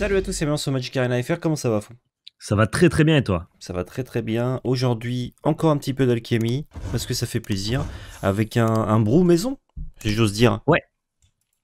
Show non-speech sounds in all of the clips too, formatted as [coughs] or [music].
Salut à tous et bienvenue sur Magic Arena FR, comment ça va Ça va très très bien et toi Ça va très très bien. Aujourd'hui, encore un petit peu d'alchimie, parce que ça fait plaisir, avec un, brou maison, j'ose dire. Ouais.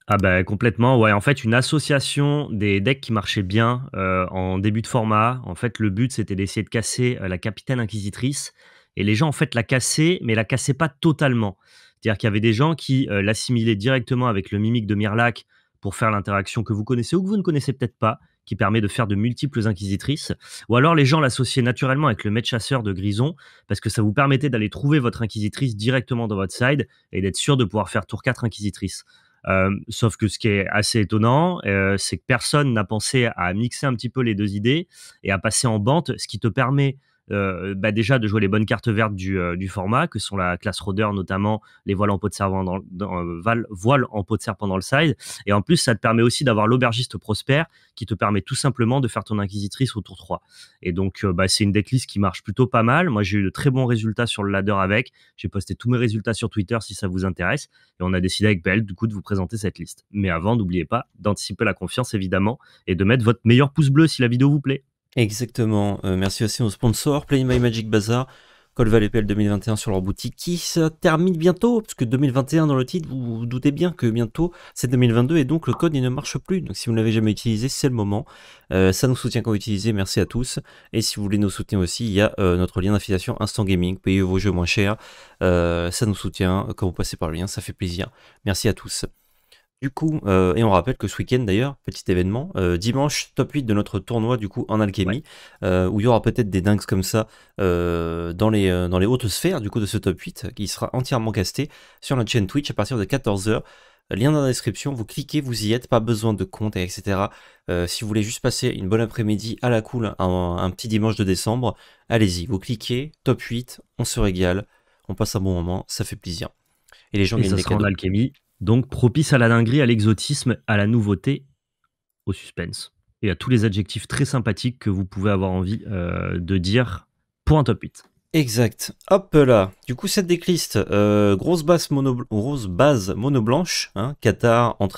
Ah bah complètement, ouais. En fait, une association des decks qui marchaient bien euh, en début de format. En fait, le but c'était d'essayer de casser euh, la capitaine inquisitrice. Et les gens en fait la cassaient, mais la cassaient pas totalement. C'est-à-dire qu'il y avait des gens qui euh, l'assimilaient directement avec le mimique de Mirlac pour faire l'interaction que vous connaissez ou que vous ne connaissez peut-être pas qui permet de faire de multiples inquisitrices. Ou alors les gens l'associaient naturellement avec le maître chasseur de Grison, parce que ça vous permettait d'aller trouver votre inquisitrice directement dans votre side et d'être sûr de pouvoir faire tour 4 inquisitrices. Euh, sauf que ce qui est assez étonnant, euh, c'est que personne n'a pensé à mixer un petit peu les deux idées et à passer en bande, ce qui te permet euh, bah, déjà de jouer les bonnes cartes vertes euh, du, format, que sont la classe Roder notamment, les voiles en peau de serpent dans, euh, voile en de serpent le side. Et en plus, ça te permet aussi d'avoir l'aubergiste prospère qui te permet tout simplement de faire ton inquisitrice au tour 3. Et donc, bah, c'est une decklist qui marche plutôt pas mal. Moi, j'ai eu de très bons résultats sur le ladder avec. J'ai posté tous mes résultats sur Twitter si ça vous intéresse. Et on a décidé avec Belle, du coup, de vous présenter cette liste. Mais avant, n'oubliez pas d'anticiper la confiance, évidemment, et de mettre votre meilleur pouce bleu si la vidéo vous plaît. Exactement. Euh, merci aussi aux sponsors Play My Magic Bazaar, Colval et 2021 sur leur boutique qui se termine bientôt, parce que 2021 dans le titre, vous vous doutez bien que bientôt c'est 2022 et donc le code il ne marche plus. Donc si vous ne l'avez jamais utilisé, c'est le moment. Euh, ça nous soutient quand vous utilisez, merci à tous. Et si vous voulez nous soutenir aussi, il y a euh, notre lien d'affiliation Instant Gaming, payez vos jeux moins chers. ça nous soutient quand vous passez par le lien, ça fait plaisir. Merci à tous. Du coup, euh, et on rappelle que ce week-end d'ailleurs, petit événement, euh, dimanche, top 8 de notre tournoi du coup en alchimie, euh, où il y aura peut-être des dingues comme ça dans, les, dans les hautes sphères du coup de ce top 8, qui sera entièrement casté sur notre chaîne Twitch à partir de 14h. Lien dans la description, vous cliquez, vous y êtes, pas besoin de compte, etc. si vous voulez juste passer une bonne après-midi à la cool, un, petit dimanche de décembre, allez-y, vous cliquez, top 8, on se régale, on passe un bon moment, ça fait plaisir. Et les gens qui sont en alchimie donc propice à la dinguerie, à l'exotisme, à la nouveauté, au suspense et à tous les adjectifs très sympathiques que vous pouvez avoir envie euh, de dire pour un top 8. Exact. Hop là. Du coup, cette décliste, euh, grosse, base mono, grosse base hein,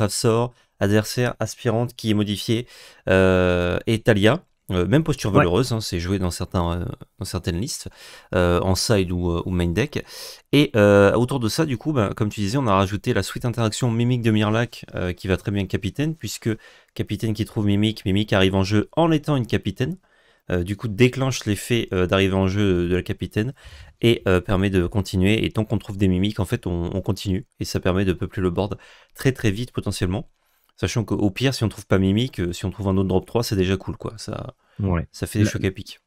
sort adversaire, aspirante qui est modifiée, euh, et Talia. Euh, même posture valeureuse, hein, c'est joué dans, certains, euh, dans certaines listes, euh, en side ou, main deck. Et autour de ça, du coup, ben, comme tu disais, on a rajouté la suite interaction Mimique de Mirlac qui va très bien capitaine, puisque capitaine qui trouve Mimique, Mimique arrive en jeu en étant une capitaine. du coup, déclenche l'effet d'arriver en jeu de la capitaine et permet de continuer. Et tant qu'on trouve des mimiques, en fait, on, on continue. Et ça permet de peupler le board très très vite potentiellement. Sachant qu'au pire, si on trouve pas Mimic, euh, si on trouve un autre drop 3, c'est déjà cool, quoi. Ça, ça fait des chocs à pic.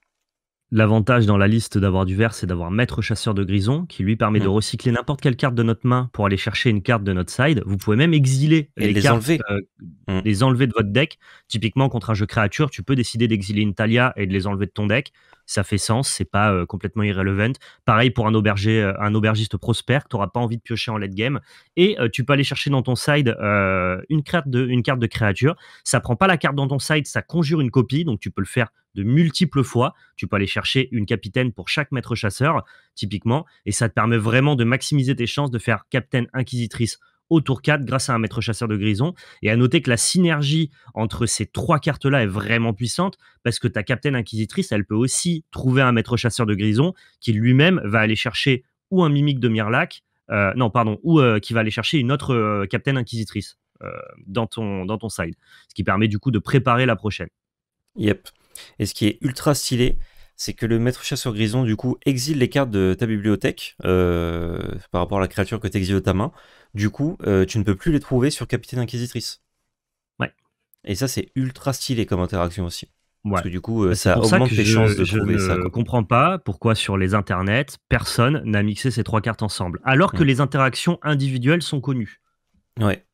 L'avantage dans la liste d'avoir du vert, c'est d'avoir Maître Chasseur de Grison, qui lui permet de mm. recycler n'importe quelle carte de notre main pour aller chercher une carte de notre side. Vous pouvez même exiler les, enlever. Euh, mm. les enlever de votre deck. Typiquement, contre un jeu créature, tu peux décider d'exiler une Talia et de les enlever de ton deck. Ça fait sens, c'est pas euh, complètement irrelevant. Pareil pour un, euh, un aubergiste prospère, tu n'auras pas envie de piocher en late game. Et tu peux aller chercher dans ton side une, carte de, une carte de créature. Ça prend pas la carte dans ton side, ça conjure une copie, donc tu peux le faire de multiples fois. Tu peux aller chercher une capitaine pour chaque maître chasseur, typiquement, et ça te permet vraiment de maximiser tes chances de faire capitaine inquisitrice au tour 4 grâce à un maître chasseur de grison. Et à noter que la synergie entre ces trois cartes-là est vraiment puissante parce que ta capitaine inquisitrice, elle peut aussi trouver un maître chasseur de grison qui lui-même va aller chercher ou un mimic de Mirlac, euh, non, pardon, ou euh, qui va aller chercher une autre euh, capitaine inquisitrice dans, ton, dans ton side. Ce qui permet du coup de préparer la prochaine. Yep. Et ce qui est ultra stylé, c'est que le maître chasseur grison, du coup, exile les cartes de ta bibliothèque euh, par rapport à la créature que tu exiles de ta main. Du coup, euh, tu ne peux plus les trouver sur Capitaine Inquisitrice. Ouais. Et ça, c'est ultra stylé comme interaction aussi. Parce que du coup, euh, ça augmente tes les chances de trouver ça. Je comprends pas pourquoi sur les internets, personne n'a mixé ces trois cartes ensemble, alors que mm. les interactions individuelles sont connues. Ouais.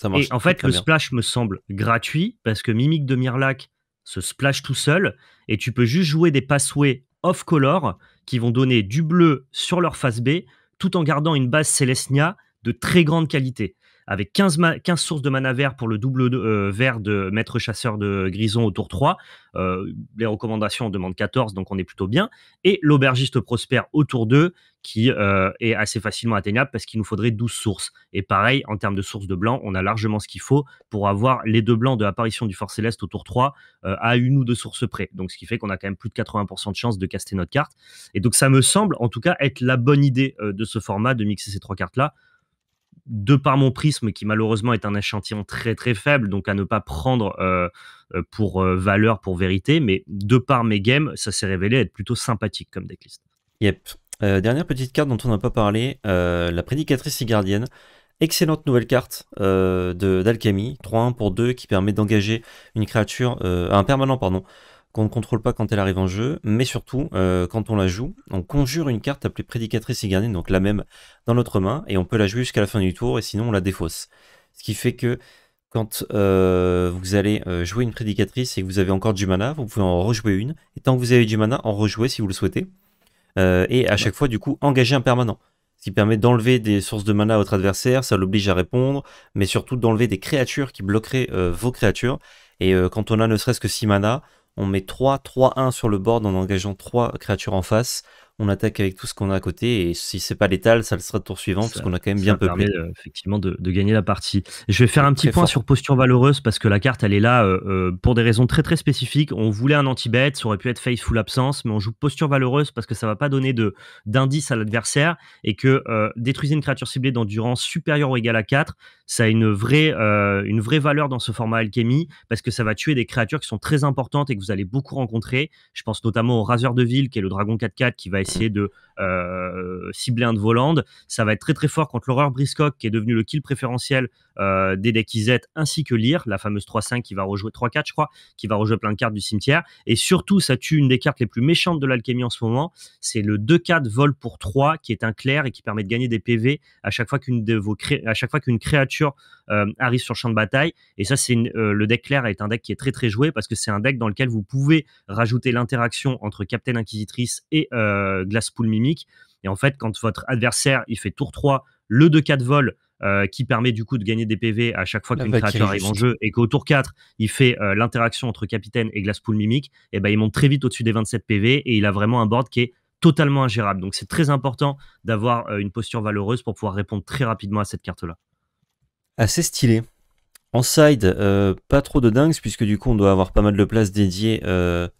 Ça Et en fait, le splash me semble gratuit parce que Mimique de Mirlac se splash tout seul et tu peux juste jouer des passways off-color qui vont donner du bleu sur leur face B tout en gardant une base Celestia de très grande qualité avec 15, sources de mana vert pour le double euh, vert de maître chasseur de Grison au tour 3. Euh, les recommandations demandent 14, donc on est plutôt bien. Et l'aubergiste prospère au tour 2, qui euh, est assez facilement atteignable parce qu'il nous faudrait 12 sources. Et pareil, en termes de sources de blanc, on a largement ce qu'il faut pour avoir les deux blancs de l'apparition du Fort Céleste au tour 3 à une ou deux sources près. Donc ce qui fait qu'on a quand même plus de 80% de chances de caster notre carte. Et donc ça me semble en tout cas être la bonne idée de ce format, de mixer ces trois cartes-là de par mon prisme, qui malheureusement est un échantillon très très faible, donc à ne pas prendre euh, euh, pour euh, valeur, pour vérité, mais de par mes games, ça s'est révélé être plutôt sympathique comme decklist. Yep. dernière petite carte dont on n'a pas parlé, la prédicatrice et gardienne. Excellente nouvelle carte d'alchimie, 3-1 pour 2 qui permet d'engager une créature, un permanent pardon, qu'on ne contrôle pas quand elle arrive en jeu, mais surtout, euh, quand on la joue, on conjure une carte appelée Prédicatrice Incarnée, donc la même, dans notre main, et on peut la jouer jusqu'à la fin du tour, et sinon on la défausse. Ce qui fait que quand euh, vous allez euh, jouer une Prédicatrice et que vous avez encore du mana, vous pouvez en rejouer une, et tant que vous avez du mana, en rejouer si vous le souhaitez, et à chaque fois, du coup, engager un permanent. Ce qui permet d'enlever des sources de mana à votre adversaire, ça l'oblige à répondre, mais surtout d'enlever des créatures qui bloqueraient vos créatures. Et quand on a ne serait-ce que 6 mana, on met 3, 3, 1 sur le board en engageant 3 créatures en face on attaque avec tout ce qu'on a à côté. Et si c'est pas létal, ça le sera le tour suivant, parce qu'on a quand même bien peuplé. Permet, euh, effectivement, de, gagner la partie. je vais faire un petit point sur Posture Valeureuse, parce que la carte, elle est là euh, euh, pour des raisons très très spécifiques. On voulait un anti-bet, ça aurait pu être face full Absence, mais on joue Posture Valeureuse parce que ça va pas donner de d'indice à l'adversaire et que euh, une créature ciblée d'endurance supérieure ou égale à 4, ça a une vraie, une vraie valeur dans ce format alchimie, parce que ça va tuer des créatures qui sont très importantes et que vous allez beaucoup rencontrer. Je pense notamment au Raseur de Ville, qui est le Dragon 4-4 qui va essayer de euh, cibler un de Volande, Ça va être très très fort contre l'horreur Briscock qui est devenu le kill préférentiel des euh, decks ainsi que lire la fameuse 3-5 qui va rejouer 3-4, je crois, qui va rejouer plein de cartes du cimetière. Et surtout, ça tue une des cartes les plus méchantes de l'alchimie en ce moment. C'est le 2-4 vol pour 3 qui est un clair et qui permet de gagner des PV à chaque fois qu'une de vos à chaque fois qu'une créature euh, arrive sur le champ de bataille. Et ça, c'est euh, le deck clair est un deck qui est très très joué parce que c'est un deck dans lequel vous pouvez rajouter l'interaction entre Captain Inquisitrice et Glasspool Mimic. Et en fait, quand votre adversaire il fait tour 3 le 2-4 vol euh, qui permet du coup de gagner des PV à chaque fois qu'une créature arrive en jeu et qu'au tour 4, il fait euh, l'interaction entre capitaine et pool Mimic, et eh ben, il monte très vite au-dessus des 27 PV et il a vraiment un board qui est totalement ingérable. Donc c'est très important d'avoir euh, une posture valeureuse pour pouvoir répondre très rapidement à cette carte-là. Assez stylé. En side, pas trop de dingues, puisque du coup on doit avoir pas mal de place dédiée,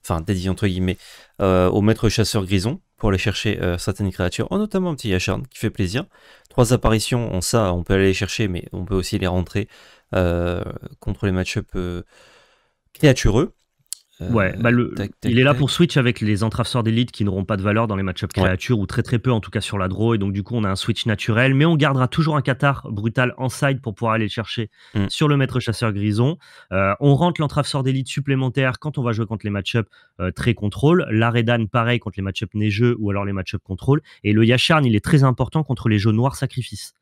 enfin dédiée entre guillemets, au maître chasseur grison, pour aller chercher euh, certaines créatures, oh, notamment un petit Yacharn qui fait plaisir. Trois apparitions, on, ça on peut aller les chercher, mais on peut aussi les rentrer euh, contre les matchups euh, créatureux. Euh, ouais, bah, il est là pour switch avec les entraves d'élite qui n'auront pas de valeur dans les match-up créatures ou très très peu en tout cas sur la draw. Et donc du coup, on a un switch naturel, mais on gardera toujours un Qatar brutal en side pour pouvoir aller le chercher mm. sur le maître chasseur grison. Euh, on rentre l'entrave d'élite supplémentaire quand on va jouer contre les match-up euh, très contrôle. L'Aredan, pareil, contre les match-up neigeux ou alors les match-up contrôle. Et le Yacharn, il est très important contre les jeux noirs sacrifices.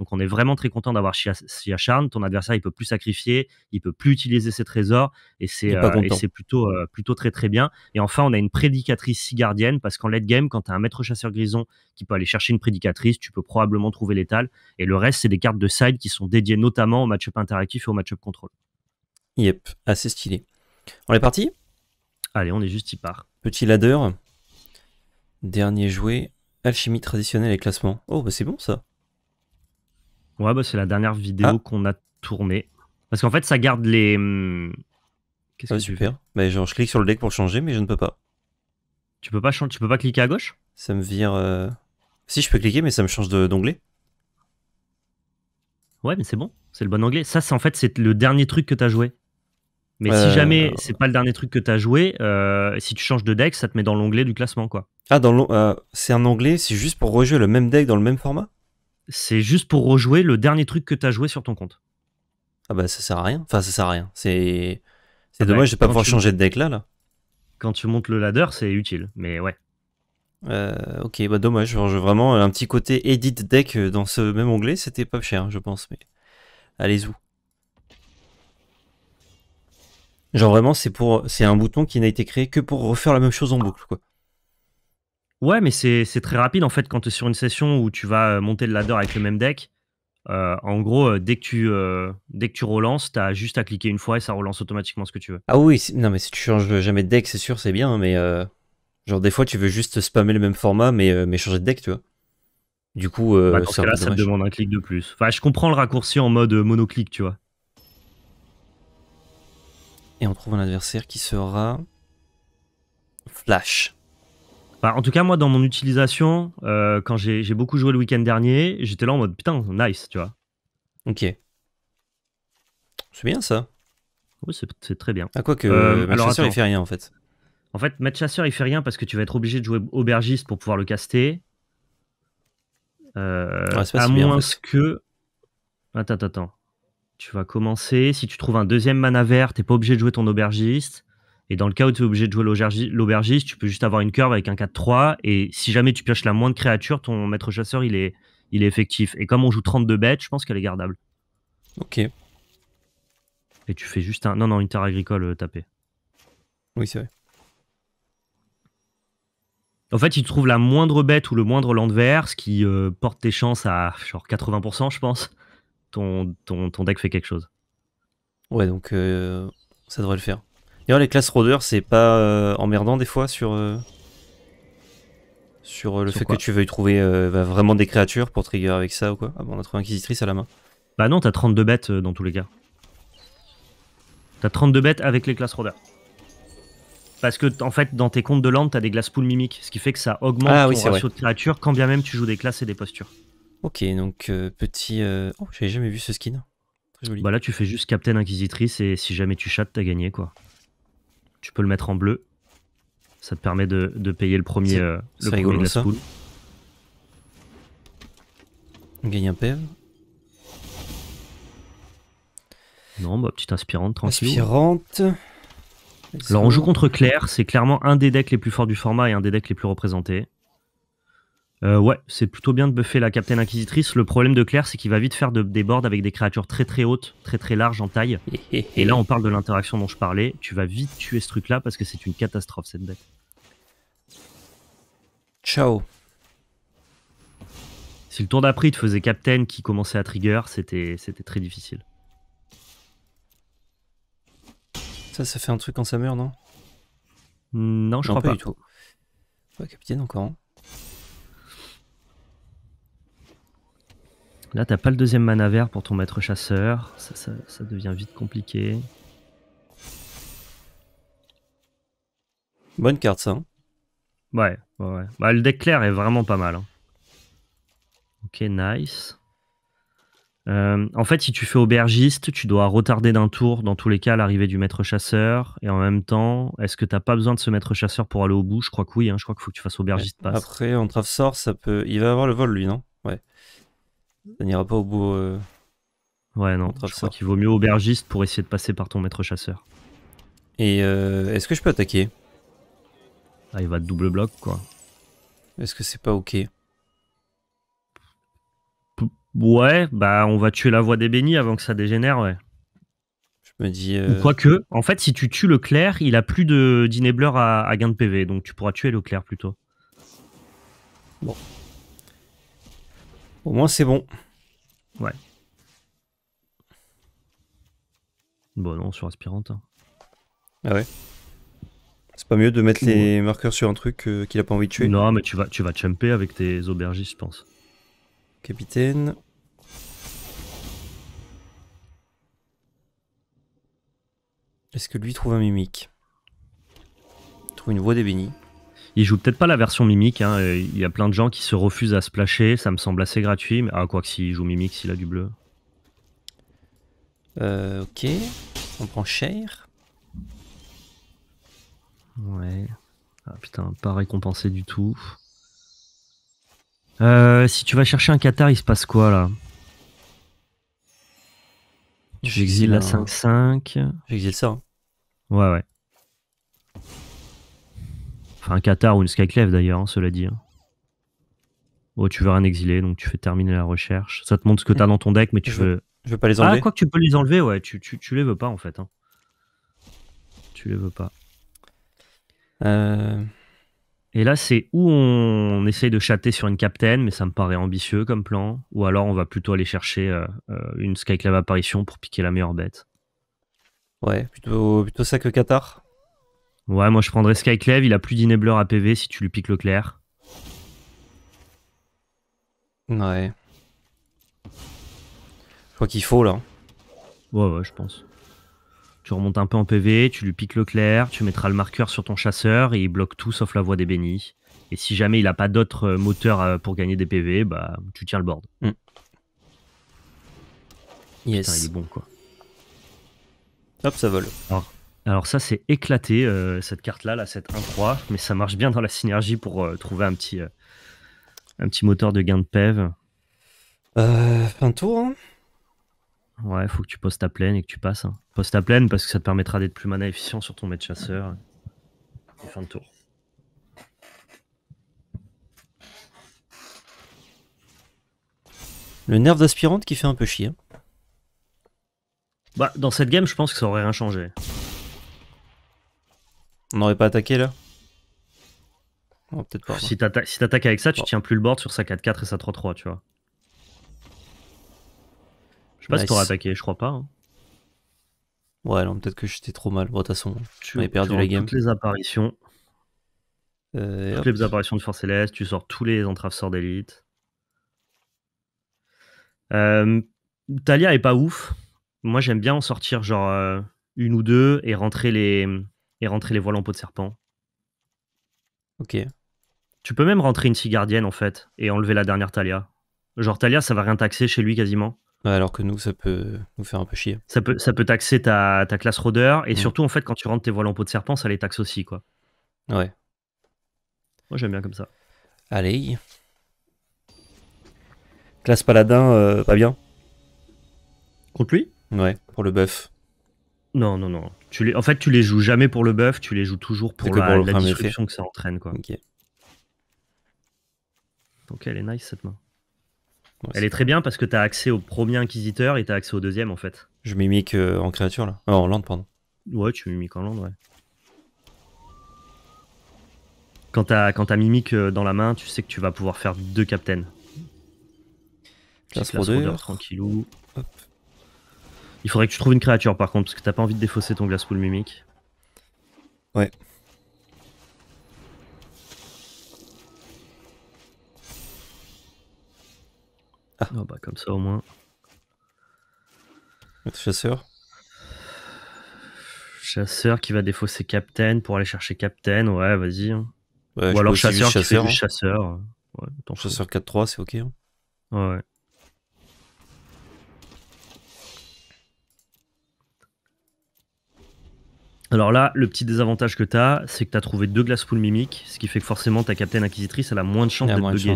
Donc on est vraiment très content d'avoir Shia Charn. Ton adversaire, il peut plus sacrifier, il peut plus utiliser ses trésors et c'est euh, euh, plutôt, très très bien. Et enfin, on a une prédicatrice si gardienne parce qu'en late game, quand tu as un maître chasseur grison qui peut aller chercher une prédicatrice, tu peux probablement trouver l'étal. Et le reste, c'est des cartes de side qui sont dédiées notamment au match-up interactif et au match-up contrôle. Yep, assez stylé. On est parti Allez, on est juste y part. Petit ladder. Dernier jouet. Alchimie traditionnelle et classement. Oh, bah c'est bon ça. Ouais, bah, c'est la dernière vidéo ah. qu'on a tournée. Parce qu'en fait, ça garde les. Hmm, qu'est-ce que ah, super. Bah, genre, je clique sur le deck pour changer, mais je ne peux pas. Tu peux pas, tu peux pas cliquer à gauche Ça me vire. Euh, si, je peux cliquer, mais ça me change d'onglet. Ouais, mais c'est bon. C'est le bon onglet. Ça, c'est en fait, c'est le dernier truc que tu as joué. Mais si jamais c'est pas le dernier truc que tu as joué, euh, si tu changes de deck, ça te met dans l'onglet du classement, quoi. Ah, dans euh, c'est un onglet, c'est juste pour rejouer le même deck dans le même format c'est juste pour rejouer le dernier truc que tu as joué sur ton compte. Ah bah ça sert à rien. Enfin, ça sert à rien. C'est c'est ah bah, dommage de pas pouvoir changer de deck là, là. Quand tu montes le ladder, c'est utile, mais ouais. Euh, ok, bah dommage. Genre, vraiment, un petit côté edit deck euh, dans ce même onglet, c'était pas cher, je pense. Mais allez vous Genre vraiment, c'est pour, c'est un bouton qui n'a été créé que pour refaire la même chose en boucle, quoi. Ouais, mais c'est très rapide en fait quand tu es sur une session où tu vas euh, monter le ladder avec le même deck. Euh, en gros, euh, dès que tu, dès que tu relances, tu as juste à cliquer une fois et ça relance automatiquement ce que tu veux. Ah oui, non, mais si tu changes jamais de deck, c'est sûr, c'est bien, mais genre des fois tu veux juste spammer le même format mais, changer de deck, tu vois. Du coup, bah, ça demande un clic de plus. Enfin, je comprends le raccourci en mode monoclic, tu vois. Et on trouve un adversaire qui sera. Flash en tout cas, moi, dans mon utilisation, euh, quand j'ai beaucoup joué le week-end dernier, j'étais là en mode putain, nice, tu vois. Ok. C'est bien ça. Oui, c'est très bien. À quoi que il fait rien en fait. En fait, match Chasseur, il fait rien parce que tu vas être obligé de jouer aubergiste pour pouvoir le caster. Euh, à moins que. Attends, attends, attends. Tu vas commencer. Si tu trouves un deuxième mana vert, t'es pas obligé de jouer ton aubergiste. Et dans le cas où tu es obligé de jouer l'aubergiste, tu peux juste avoir une curve avec un 4-3. Et si jamais tu pioches la moindre créature, ton maître chasseur, il est, il est effectif. Et comme on joue 32 bêtes, je pense qu'elle est gardable. Ok. Et tu fais juste un. Non, non, une terre agricole euh, tapée. Oui, c'est vrai. En fait, il trouve la moindre bête ou le moindre land vert, ce qui euh, porte tes chances à genre 80%, je pense. Ton, ton, deck fait quelque chose. Ouais, donc euh, ça devrait le faire. D'ailleurs, les classes rôdeurs, c'est pas euh, emmerdant des fois sur, euh, sur euh, le fait que tu veuilles trouver bah, vraiment des créatures pour trigger avec ça ou quoi Ah bon, on a trouvé Inquisitrice à la main. Bah non, t'as 32 bêtes dans tous les cas. T'as 32 bêtes avec les classes rôdeurs. Parce que, en fait, dans tes comptes de land, t'as des glaces poules mimiques, ce qui fait que ça augmente la ah de créatures quand bien même tu joues des classes et des postures. Ok, donc petit. Oh, j'avais jamais vu ce skin. Très joli. Bah là, tu fais juste Captain Inquisitrice et si jamais tu chattes, t'as gagné quoi tu peux le mettre en bleu. Ça te permet de, payer le premier, euh, le premier de ça. On gagne un PEV. Non, bah, petite inspirante, tranquille. Inspirante. Alors, on joue contre Claire. C'est clairement un des decks les plus forts du format et un des decks les plus représentés. Euh, ouais, c'est plutôt bien de buffer la Capitaine Inquisitrice. Le problème de Claire, c'est qu'il va vite faire des boards avec des créatures très très hautes, très très larges en taille. [laughs] Et là, on parle de l'interaction dont je parlais. Tu vas vite tuer ce truc-là parce que c'est une catastrophe cette bête. Ciao. Si le tour d'après, il te faisait Captain qui commençait à trigger, c'était très difficile. Ça, ça fait un truc quand ça meurt, non Non, je crois pas. du tout. Ouais, Capitaine, encore. Hein. Là, t'as pas le deuxième mana vert pour ton maître chasseur. Ça, devient vite compliqué. Bonne carte, ça. Hein. ouais, ouais, bah, le deck clair est vraiment pas mal. Hein. Ok, nice. Euh, en fait, si tu fais aubergiste, tu dois retarder d'un tour, dans tous les cas, l'arrivée du maître chasseur. Et en même temps, est-ce que t'as pas besoin de ce maître chasseur pour aller au bout Je crois que oui. Hein. Je crois qu'il faut que tu fasses aubergiste Après, en Trave sort, ça peut. Il va avoir le vol, lui, non ça n'ira pas au bout. Euh, ouais, non. Je crois qu'il vaut mieux aubergiste pour essayer de passer par ton maître chasseur. Et euh, est-ce que je peux attaquer Ah, il va de double bloc, quoi. Est-ce que c'est pas ok Ouais, bah on va tuer la voix des bénis avant que ça dégénère, ouais. Je me dis. Euh... Quoique, en fait, si tu tues le clair, il a plus de d'enabler à gain de PV, donc tu pourras tuer le clair plutôt. Bon, au moins, c'est bon. Ouais. Bon, non, sur aspirante. Ah ouais C'est pas mieux de mettre les marqueurs sur un truc euh, qu'il a pas envie de tuer Non, mais tu vas, tu vas chumper avec tes aubergistes, je pense. Capitaine. Est-ce que lui trouve un mimique Trouve une des d'ébénie il joue peut-être pas la version mimique. Hein, il y a plein de gens qui se refusent à se splasher. Ça me semble assez gratuit. Mais, ah, quoi que s'il joue mimique, s'il a du bleu. Euh, ok. On prend Cher. Ouais. Ah putain, pas récompensé du tout. Euh, si tu vas chercher un Qatar, il se passe quoi là J'exile la 5-5. Hein. J'exile ça. Hein. Ouais, ouais. Enfin, un Qatar ou une Skyclave d'ailleurs, hein, cela dit. Hein. Oh, tu veux un exilé, donc tu fais terminer la recherche. Ça te montre ce que tu dans ton deck, mais tu veux... Je veux pas les enlever. Ah, quoi que tu peux les enlever, ouais, tu, tu, les veux pas en fait. Hein. Tu les veux pas. Euh. Et là, c'est où on, essaye de chatter sur une captaine, mais ça me paraît ambitieux comme plan. Ou alors, on va plutôt aller chercher euh, euh, une Skyclave apparition pour piquer la meilleure bête. Ouais, plutôt, plutôt ça que Qatar. Ouais, moi je prendrais Skyclave, il a plus à PV si tu lui piques le clair. Ouais. Je crois qu'il faut là. Ouais, ouais, je pense. Tu remontes un peu en PV, tu lui piques le clair, tu mettras le marqueur sur ton chasseur et il bloque tout sauf la voie des bénis. Et si jamais il a pas d'autres euh, moteur euh, pour gagner des PV, bah tu tiens le board. Mm. Yes. Putain, il est bon quoi. Hop, ça vole. Alors, ah. Alors ça, c'est éclaté, euh, cette carte-là, là, cette 1 mais ça marche bien dans la synergie pour euh, trouver euh, un petit, moteur de gain de PEV. fin tour. Hein. Ouais, faut que tu poses ta plaine et que tu passes. Hein. Poste Pose ta plaine parce que ça te permettra d'être plus mana efficient sur ton maître chasseur. fin de tour. Le nerf d'aspirante qui fait un peu chier. Bah, dans cette game, je pense que ça aurait rien changé. On n'aurait pas attaqué là pas, Si t'attaques avec ça, tu tiens plus le board sur sa 4-4 et sa 3-3, tu vois. Je sais pas si t'aurais attaqué, je crois pas. Hein. Ouais, non, peut-être que j'étais trop mal. Bon, de toute façon, tu avais perdu la game. Toutes les apparitions. Euh, toutes les apparitions de Force Céleste, tu sors tous les entraves sorts d'élite. Euh, Talia est pas ouf. Moi, j'aime bien en sortir genre euh, une ou deux et rentrer les, et rentrer les voiles en peau de serpent. Ok. Tu peux même rentrer une cigardienne, gardienne en fait et enlever la dernière Talia. Genre Talia, ça va rien taxer chez lui quasiment. Alors que nous, ça peut nous faire un peu chier. Ça peut, ça peut taxer ta, classe rôdeur et mm. surtout en fait quand tu rentres tes voiles en peau de serpent, ça les taxe aussi quoi. Ouais. Moi j'aime bien comme ça. Allez. Classe paladin, euh, pas bien. Contre lui Ouais, pour le buff. Non, non, non. En fait, tu les joues jamais pour le buff, tu les joues toujours pour la, que ça entraîne. Quoi. Ok. Donc elle est nice cette main. elle est, très bien parce que tu as accès au premier inquisiteur et tu as accès au deuxième en fait. Je mimique euh, en créature là. Ah, en land, pardon. Ouais, tu mimiques en land, ouais. Quand t'as mimique euh, dans la main, tu sais que tu vas pouvoir faire deux captains. Classe, tranquillou. Hop. Il faudrait que tu trouves une créature par contre, parce que t'as pas envie de défausser ton Glace Pool Mimic. Ouais. Ah. Non oh, bah comme ça au moins. Chasseur. Chasseur qui va défausser Captain pour aller chercher Captain, ouais, vas-y. Hein. Ou alors chasseur, chasseur qui fait du hein. chasseur. chasseur 4-3, c'est ok. Hein. Ouais. Alors là, le petit désavantage que tu as, c'est que tu as trouvé deux glaces pool mimiques, ce qui fait que forcément ta Captain Inquisitrice, elle a moins de chance d'être bugée.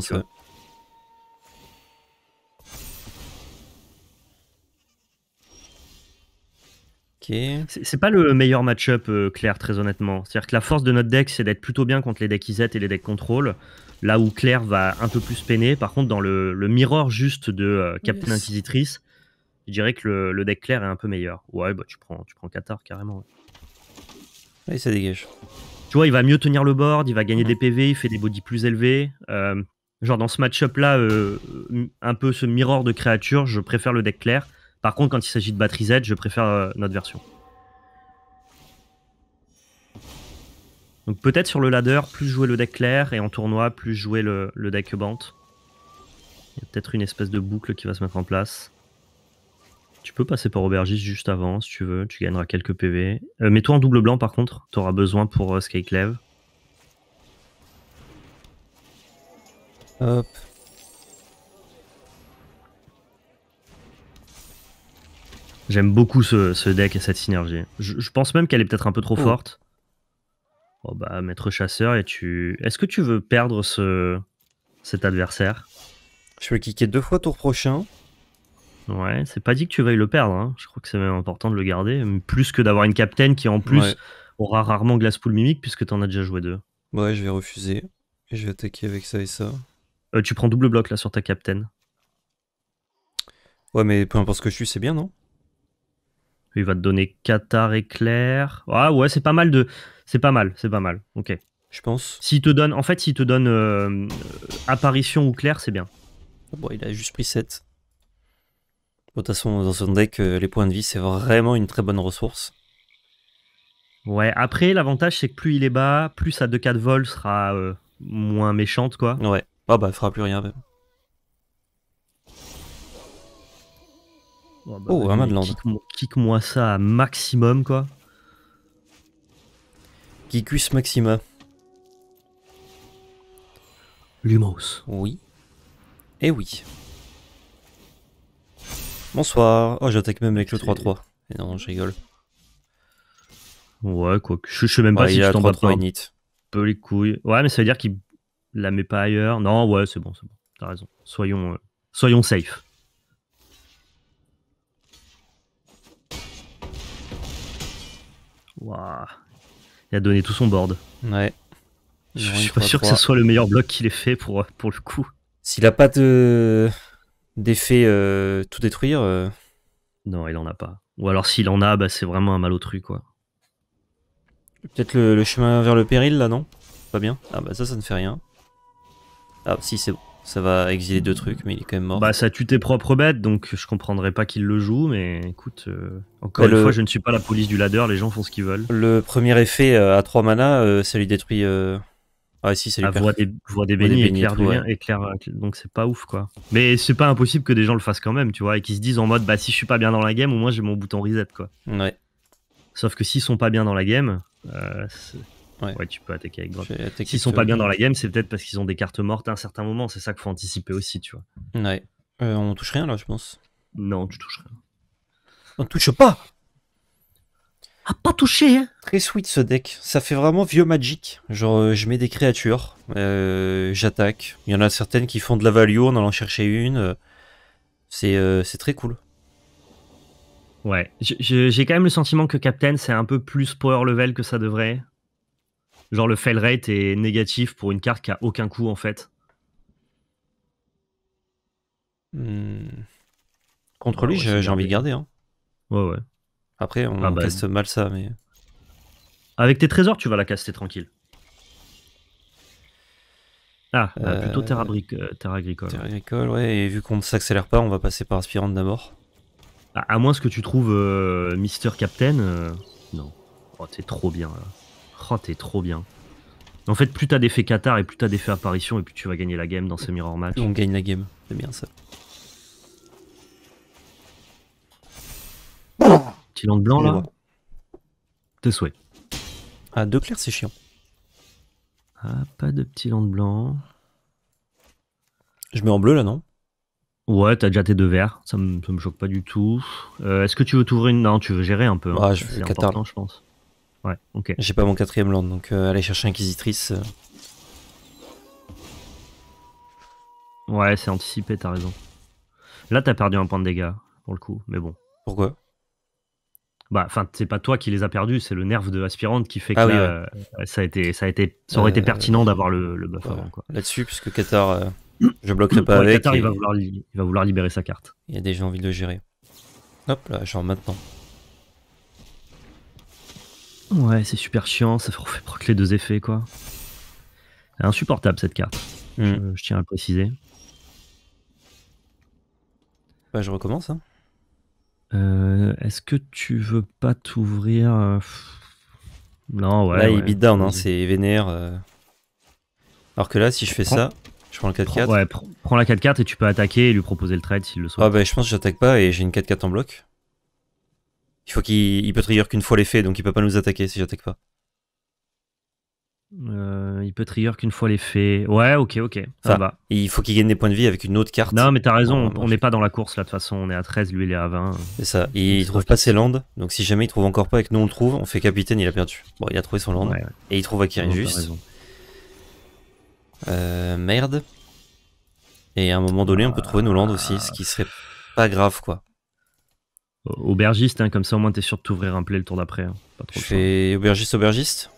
C'est pas le meilleur match-up, euh, Claire, très honnêtement. C'est-à-dire que la force de notre deck, c'est d'être plutôt bien contre les decks IZ et les decks contrôle. Là où Claire va un peu plus peiner. Par contre, dans le, mirror juste de euh, Captain Inquisitrice, je dirais que le, deck Claire est un peu meilleur. Ouais, bah tu prends, tu prends Qatar carrément. Et ça dégage. Tu vois, il va mieux tenir le board, il va gagner des PV, il fait des bodies plus élevés. Euh, genre dans ce match-up là, euh, un peu ce mirror de créature, je préfère le deck clair. Par contre, quand il s'agit de batterie Z, je préfère euh, notre version. Donc peut-être sur le ladder, plus jouer le deck clair et en tournoi, plus jouer le, le deck bant. Il y a peut-être une espèce de boucle qui va se mettre en place. Tu peux passer par aubergiste juste avant si tu veux, tu gagneras quelques PV. Euh, mets-toi en double blanc par contre, t'auras besoin pour euh, Skate Skyclave. Hop. J'aime beaucoup ce, deck et cette synergie. Je, pense même qu'elle est peut-être un peu trop oh. forte. Oh bah, maître chasseur, et tu. Est-ce que tu veux perdre ce... cet adversaire Je vais cliquer kicker deux fois tour prochain. Ouais, c'est pas dit que tu veuilles le perdre. Hein. Je crois que c'est même important de le garder, plus que d'avoir une capitaine qui en plus aura rarement glace pool mimique puisque t'en as déjà joué deux. Ouais, je vais refuser. Et je vais attaquer avec ça et ça. Euh, tu prends double bloc là sur ta capitaine Ouais, mais peu importe ce que je suis, c'est bien, non Il va te donner Qatar éclair. Ah ouais, c'est pas mal de. C'est pas mal, c'est pas mal. Ok. Je pense. S'il te donne, en fait, s'il te donne euh, apparition ou clair, c'est bien. Ah bon, il a juste pris 7. De toute façon, dans son deck, euh, les points de vie, c'est vraiment une très bonne ressource. Ouais, après, l'avantage, c'est que plus il est bas, plus sa 2-4 vol sera euh, moins méchante, quoi. Ouais. oh, bah, elle fera plus rien, même. Oh, bah, oh un kick kick -moi ça à maximum, quoi. Kikus Maxima. Lumos. Oui. Et eh oui. Bonsoir. Oh, j'attaque même avec le 3-3. Et eh non, je rigole. Ouais, quoi. Je, sais même pas si je t'en bats pas. Un peu les couilles. Ouais, mais ça veut dire qu'il la met pas ailleurs. Non, ouais, c'est bon, c'est bon. T'as raison. Soyons, euh, soyons safe. Il a donné tout son board. Ouais. Je suis pas sûr que ce soit le meilleur bloc qu'il ait fait pour, euh, pour le coup. S'il a pas de d'effet euh, tout détruire. Euh. Non, il en a pas. Ou alors s'il en a, bah, c'est vraiment un mal malotru, quoi. Peut-être le, chemin vers le péril, là, non Pas bien Ah bah ça, ça ne fait rien. Ah, si, c'est bon. Ça va exiler deux trucs, mais il est quand même mort. Bah, ça tue tes propres bêtes, donc je comprendrais pas qu'il le joue, mais écoute, euh, encore bah, une fois, je ne suis pas la police du ladder, les gens font ce qu'ils veulent. Le premier effet à 3 mana, ça lui détruit ah si, c'est ah, des, voix des bénis, éclair, euh, donc c'est pas ouf quoi. Mais c'est pas impossible que des gens le fassent quand même, tu vois, et qu'ils se disent en mode bah si je suis pas bien dans la game, au moins j'ai mon bouton reset quoi. Ouais. Sauf que s'ils sont pas bien dans la game, euh, ouais. tu peux attaquer avec drop S'ils sont pas bien dans la game, c'est peut-être parce qu'ils ont des cartes mortes à un certain moment, c'est ça qu'il faut anticiper aussi, tu vois. Ouais. Euh, on touche rien là, je pense. Non, tu touches rien. On touche pas pas touché hein. Très sweet ce deck. Ça fait vraiment vieux Magic. Genre, euh, je mets des créatures, euh, j'attaque. Il y en a certaines qui font de la value en allant chercher une. Euh, c'est très cool. Ouais, j'ai quand même le sentiment que Captain, c'est un peu plus power level que ça devrait. Genre, le fail rate est négatif pour une carte qui a aucun coût en fait. Hmm. Contre lui, j'ai envie de garder. Hein. Ouais, ouais. Après, on ah bah mal ça, mais. Avec tes trésors, tu vas la casser tranquille. Ah, bah, euh, plutôt euh, terre, agricole. Terre agricole, ouais. Et vu qu'on ne s'accélère pas, on va passer par aspirante d'abord. Bah, à moins que tu trouves euh, Mister Captain. Non. Oh, t'es trop bien là. Oh, t'es trop bien. En fait, plus t'as faits Qatar et plus t'as faits apparition, et plus tu vas gagner la game dans ces mirror match. On gagne la game, c'est bien ça. Petit lande blanc, là te souhaite Ah, deux clairs, c'est chiant. Ah, pas de petit land blanc. Je mets en bleu, là, non Ouais, t'as déjà tes deux verts, ça me, me choque pas du tout. Euh, est-ce que tu veux t'ouvrir une... Non, tu veux gérer un peu. Hein. Bah, je veux je pense. Ouais, ok. J'ai pas mon quatrième land, donc euh, aller chercher Inquisitrice. Euh. Ouais, c'est anticipé, t'as raison. Là, t'as perdu un point de dégâts, pour le coup, mais bon. Pourquoi bah enfin c'est pas toi qui les as perdus c'est le nerf de aspirante qui fait ah que euh, ça a été ça a été ça aurait été euh, pertinent d'avoir le, buff avant quoi là-dessus puisque Qatar euh, je bloquerai [clears throat] pas avec Qatar il, va vouloir libérer sa carte il y a déjà envie de le gérer hop là genre maintenant ouais c'est super chiant ça fait proc les deux effets quoi insupportable cette carte hmm. je, je, tiens à le préciser bah je recommence hein euh, est-ce que tu veux pas t'ouvrir euh, Non, ouais. Là, il beat down, hein, c'est vénère. Euh. Alors que là, si je fais ça, je prends le 4-4. Ouais, prends la 4-4 et tu peux attaquer et lui proposer le trade s'il le souhaite. Ah, bah, je pense que j'attaque pas et j'ai une 4-4 en bloc. Il faut qu'il peut trigger qu'une fois l'effet, donc il peut pas nous attaquer si j'attaque pas. Euh, il peut trigger qu'une fois l'effet. Ouais, ok, ok. Ça va. Il faut qu'il gagne des points de vie avec une autre carte. Non, mais t'as raison, on n'est pas dans la course là de toute façon. On est à 13, lui il est à 20. C'est ça. Il, trouve pas, ses landes. Donc si jamais il trouve encore pas avec nous on le trouve, on fait capitaine, il a perdu. Bon, il a trouvé son land. Et il trouve Akirin juste. Euh, merde. Et à un moment donné, on peut trouver nos landes aussi, ce qui serait pas grave quoi. Aubergiste, hein, comme ça au moins t'es sûr de t'ouvrir un play le tour d'après. Hein. Je fais aubergiste, aubergiste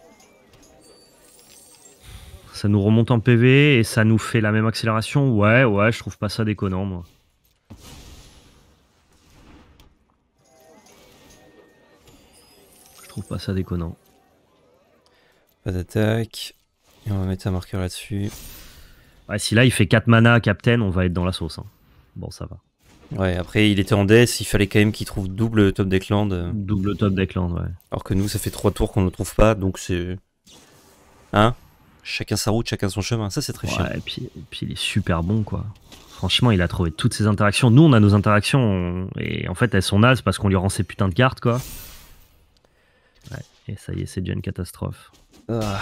ça nous remonte en PV et ça nous fait la même accélération. Ouais, ouais, je trouve pas ça déconnant, moi. Je trouve pas ça déconnant. Pas d'attaque. Et on va mettre un marqueur là-dessus. Ouais, si là il fait 4 mana à Captain, on va être dans la sauce. Hein. Bon, ça va. Ouais, après il était en death, il fallait quand même qu'il trouve double top deckland. Euh. Double top deckland, ouais. Alors que nous, ça fait 3 tours qu'on ne le trouve pas, donc c'est. Hein chacun sa route, chacun son chemin. Ça, c'est très chiant. Et puis, puis, il est super bon, quoi. Franchement, il a trouvé toutes ses interactions. Nous, on a nos interactions, et en fait, elles sont nazes parce qu'on lui rend ses putains de cartes, quoi. et ça y est, c'est déjà une catastrophe. Ah.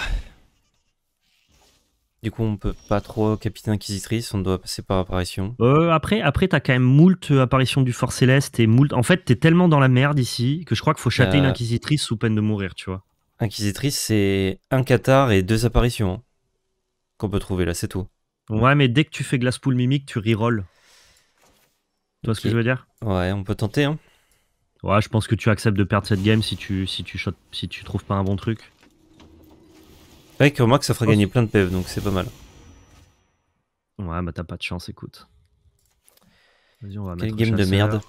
Du coup, on peut pas trop capitaine inquisitrice, on doit passer par apparition. Euh, après, après t'as quand même moult euh, apparition du fort céleste et moult. En fait, t'es tellement dans la merde ici que je crois qu'il faut châter euh. une inquisitrice sous peine de mourir, tu vois. Inquisitrice, c'est un Qatar et deux apparitions qu'on peut trouver là, c'est tout. Ouais, mais dès que tu fais glace poule mimique, tu rerolls. Tu vois ce que je veux dire Ouais, on peut tenter. Hein. Ouais, je pense que tu acceptes de perdre cette game si tu si tu si tu trouves pas un bon truc. Ouais, que ça fera gagner plein de PV, donc c'est pas mal. Ouais, bah t'as pas de chance, écoute. vas Quelle game de merde.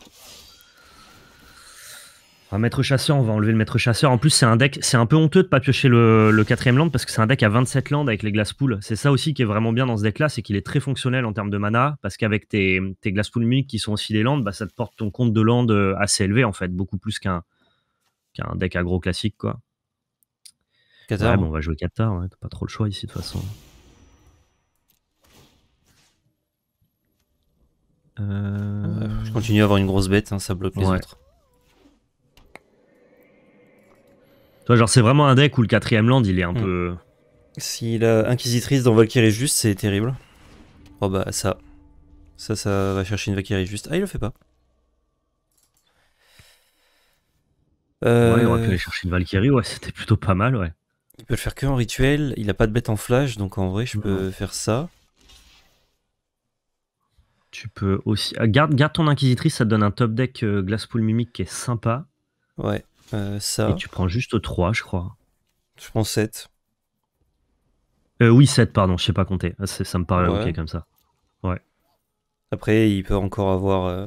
Un maître chasseur, on va enlever le maître chasseur. En plus, c'est un deck, c'est un peu honteux de pas piocher le, quatrième land parce que c'est un deck à 27 landes avec les Glass poules. C'est ça aussi qui est vraiment bien dans ce deck là, c'est qu'il est très fonctionnel en termes de mana parce qu'avec tes, tes glace poules qui sont aussi des landes, bah, ça te porte ton compte de land euh, assez élevé en fait, beaucoup plus qu'un deck agro classique quoi. on va jouer Qatar, t'as pas trop le choix ici de toute façon. Euh, euh. Je continue à avoir une grosse bête, hein, ça bloque les autres. genre, c'est vraiment un deck où le quatrième land, il est un hmm. peu. Si la Inquisitrice dans Valkyrie Juste, c'est terrible. Oh bah, ça. Ça, ça va chercher une Valkyrie Juste. Ah, il le fait pas. Euh... Ouais, il aurait pu euh, aller chercher une Valkyrie, ouais, c'était plutôt pas mal, ouais. Il peut le faire que en rituel, il a pas de bête en flash, donc en vrai, je peux faire ça. Tu peux aussi. Ah, garde, garde ton Inquisitrice, ça te donne un top deck euh, Glasspool Mimic qui est sympa. Ouais. Euh, ça. Et tu prends juste 3, je crois. Je prends 7. Euh, oui, 7, pardon, je sais pas compter. Ah, ça me paraît ok comme ça. Ouais. Après, il peut encore avoir euh,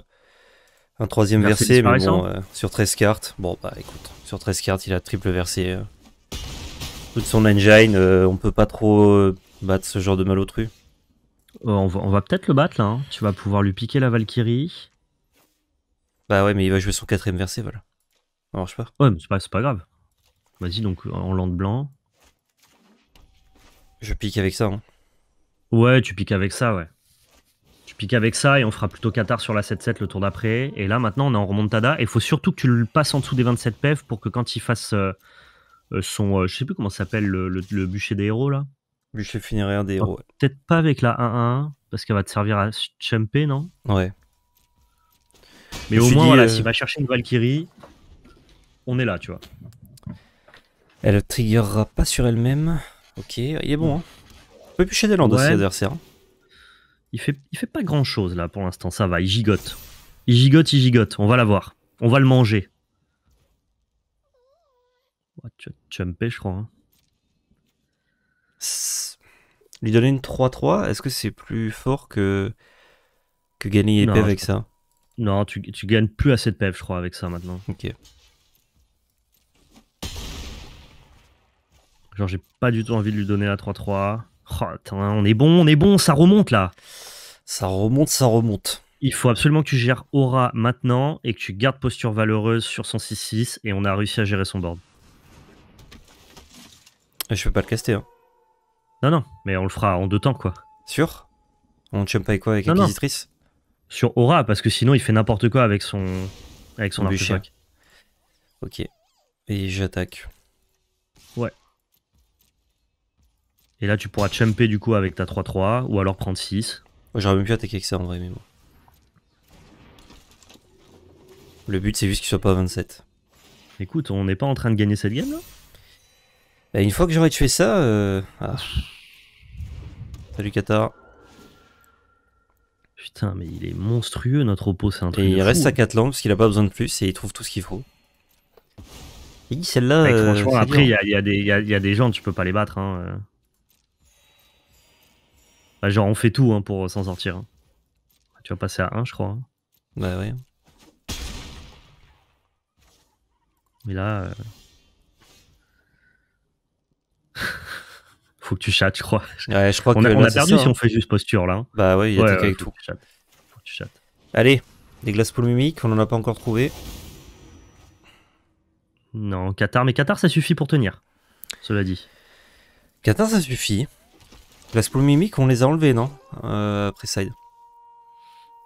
un troisième verset, mais bon, sur 13 cartes. Bon, bah écoute, sur 13 cartes, il a triple verset. Toute son engine, on peut pas trop battre ce genre de malotru. on va, on va peut-être le battre là. Hein. Tu vas pouvoir lui piquer la Valkyrie. Bah ouais, mais il va jouer son quatrième verset, voilà. Ça marche pas. Ouais, mais c'est pas, grave. Vas-y, donc en lande blanc. Je pique avec ça. Hein. Ouais, tu piques avec ça, ouais. Tu piques avec ça et on fera plutôt Qatar sur la 7-7 le tour d'après. Et là, maintenant, on est en remontada. Et il faut surtout que tu le passes en dessous des 27 PF pour que quand il fasse euh, euh, son. Euh, je sais plus comment s'appelle le, bûcher des héros, là. Bûcher funéraire des oh, héros. Peut-être pas avec la 1-1, parce qu'elle va te servir à champer, non Ouais. Mais au moins, dit, va chercher une Valkyrie, on est là, tu vois. Elle triggerera pas sur elle-même. Ok, il est bon. Hein. peut peut plus Shadowland Il fait, il fait pas grand chose là pour l'instant, ça va, il gigote. Il gigote, il gigote, on va l'avoir. On va le manger. Oh, tu, vas me je crois. Hein. Lui donner une 3-3, est-ce que c'est plus fort que, que gagner avec ça Non, tu, gagnes plus assez de PEV, je crois, avec ça maintenant. Ok. Genre, j'ai pas du tout envie de lui donner la 3-3. Oh, on est bon, on est bon, ça remonte là. Ça remonte, ça remonte. Il faut absolument que tu gères Aura maintenant et que tu gardes posture valeureuse sur son 6-6 et on a réussi à gérer son board. Je peux pas le caster. Hein. Non, non, mais on le fera en deux temps quoi. Sûr On ne pas quoi avec Inquisitrice Sur Aura parce que sinon il fait n'importe quoi avec son, avec son Ok. Et j'attaque. Ouais. Et là, tu pourras chumper du coup avec ta 3-3 ou alors prendre 6. J'aurais même pu attaquer avec ça en vrai, mais bon. Le but, c'est juste qu'il soit pas à 27. Écoute, on n'est pas en train de gagner cette game là bah, Une fois que j'aurais tué ça. Euh... Ah. Salut Qatar. Putain, mais il est monstrueux notre Oppo, Et il reste à 4 langues parce qu'il a pas besoin de plus et il trouve tout ce qu'il faut. Et celle-là. Euh, franchement, après, il y, a des gens, tu peux pas les battre. Hein. Euh. Bah, genre, on fait tout hein, pour s'en sortir. Hein. Tu vas passer à 1, je crois. Hein. Bah ouais. Mais là. Euh, [laughs] faut que tu chattes, je crois. Ouais, je crois On a, perdu si on fait juste posture là. Bah ouais, il y a tout. Allez, des glaces poules on en a pas encore trouvé. Non, Qatar, mais Qatar ça suffit pour tenir. Cela dit. Qatar, ça suffit. La spawn Mimic, on les a enlevés, non euh, Après Side.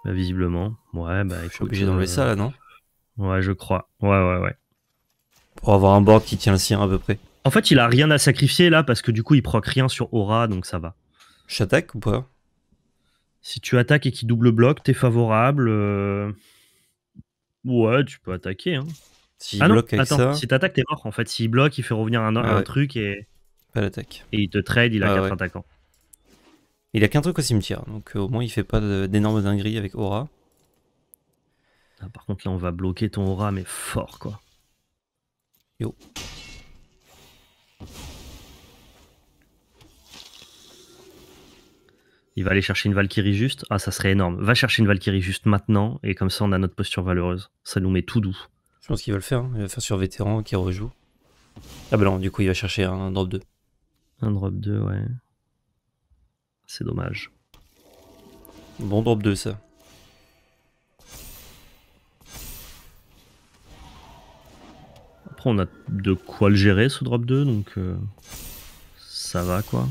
Bah, visiblement. Ouais, bah. Je suis obligé d'enlever euh, ça, là, non Ouais, je crois. Ouais, ouais, ouais. Pour avoir un board qui tient le sien, à peu près. En fait, il a rien à sacrifier, là, parce que du coup, il proc rien sur Aura, donc ça va. J'attaque ou pas Si tu attaques et qu'il double bloque, t'es favorable. Euh, ouais, tu peux attaquer, hein. Si ah attends, si t'attaques, t'es mort en fait. S'il bloque, il fait revenir un, ah truc et. Et il te trade, il a 4 ah attaquants. Il a qu'un truc au cimetière, donc euh, au moins il fait pas d'énormes dingueries avec Aura. Ah, par contre, là, on va bloquer ton Aura, mais fort, quoi. Yo. Il va aller chercher une Valkyrie juste. Ah, ça serait énorme. Va chercher une Valkyrie juste maintenant, et comme ça, on a notre posture valeureuse. Ça nous met tout doux. Je pense qu'il va le faire. Hein. Il va faire sur vétéran qui rejoue. Ah, bah non, du coup, il va chercher un drop 2. Un drop 2, ouais. C'est dommage. Bon drop 2 ça. Après on a de quoi le gérer ce drop 2 donc euh, ça va quoi.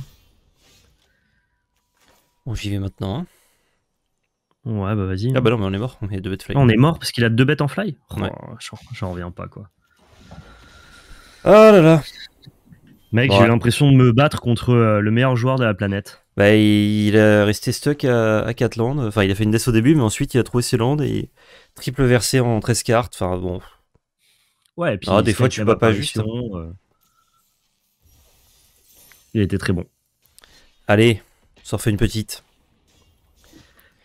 On vivait maintenant. Hein. Ouais bah vas-y. Ah bah non mais on est mort, on est deux bêtes fly. On est mort parce qu'il a deux bêtes en fly. Oh, j'en reviens pas quoi. Oh là là. Mec, j'ai l'impression de me battre contre euh, le meilleur joueur de la planète. Bah, il est resté stuck à, Catland. landes. Enfin, il a fait une death au début, mais ensuite il a trouvé ses landes et triple versé en 13 cartes. Enfin, bon. Ouais, et puis. Ah, des fois, tu vas pas juste. Euh. Il était très bon. Allez, on en fait une petite.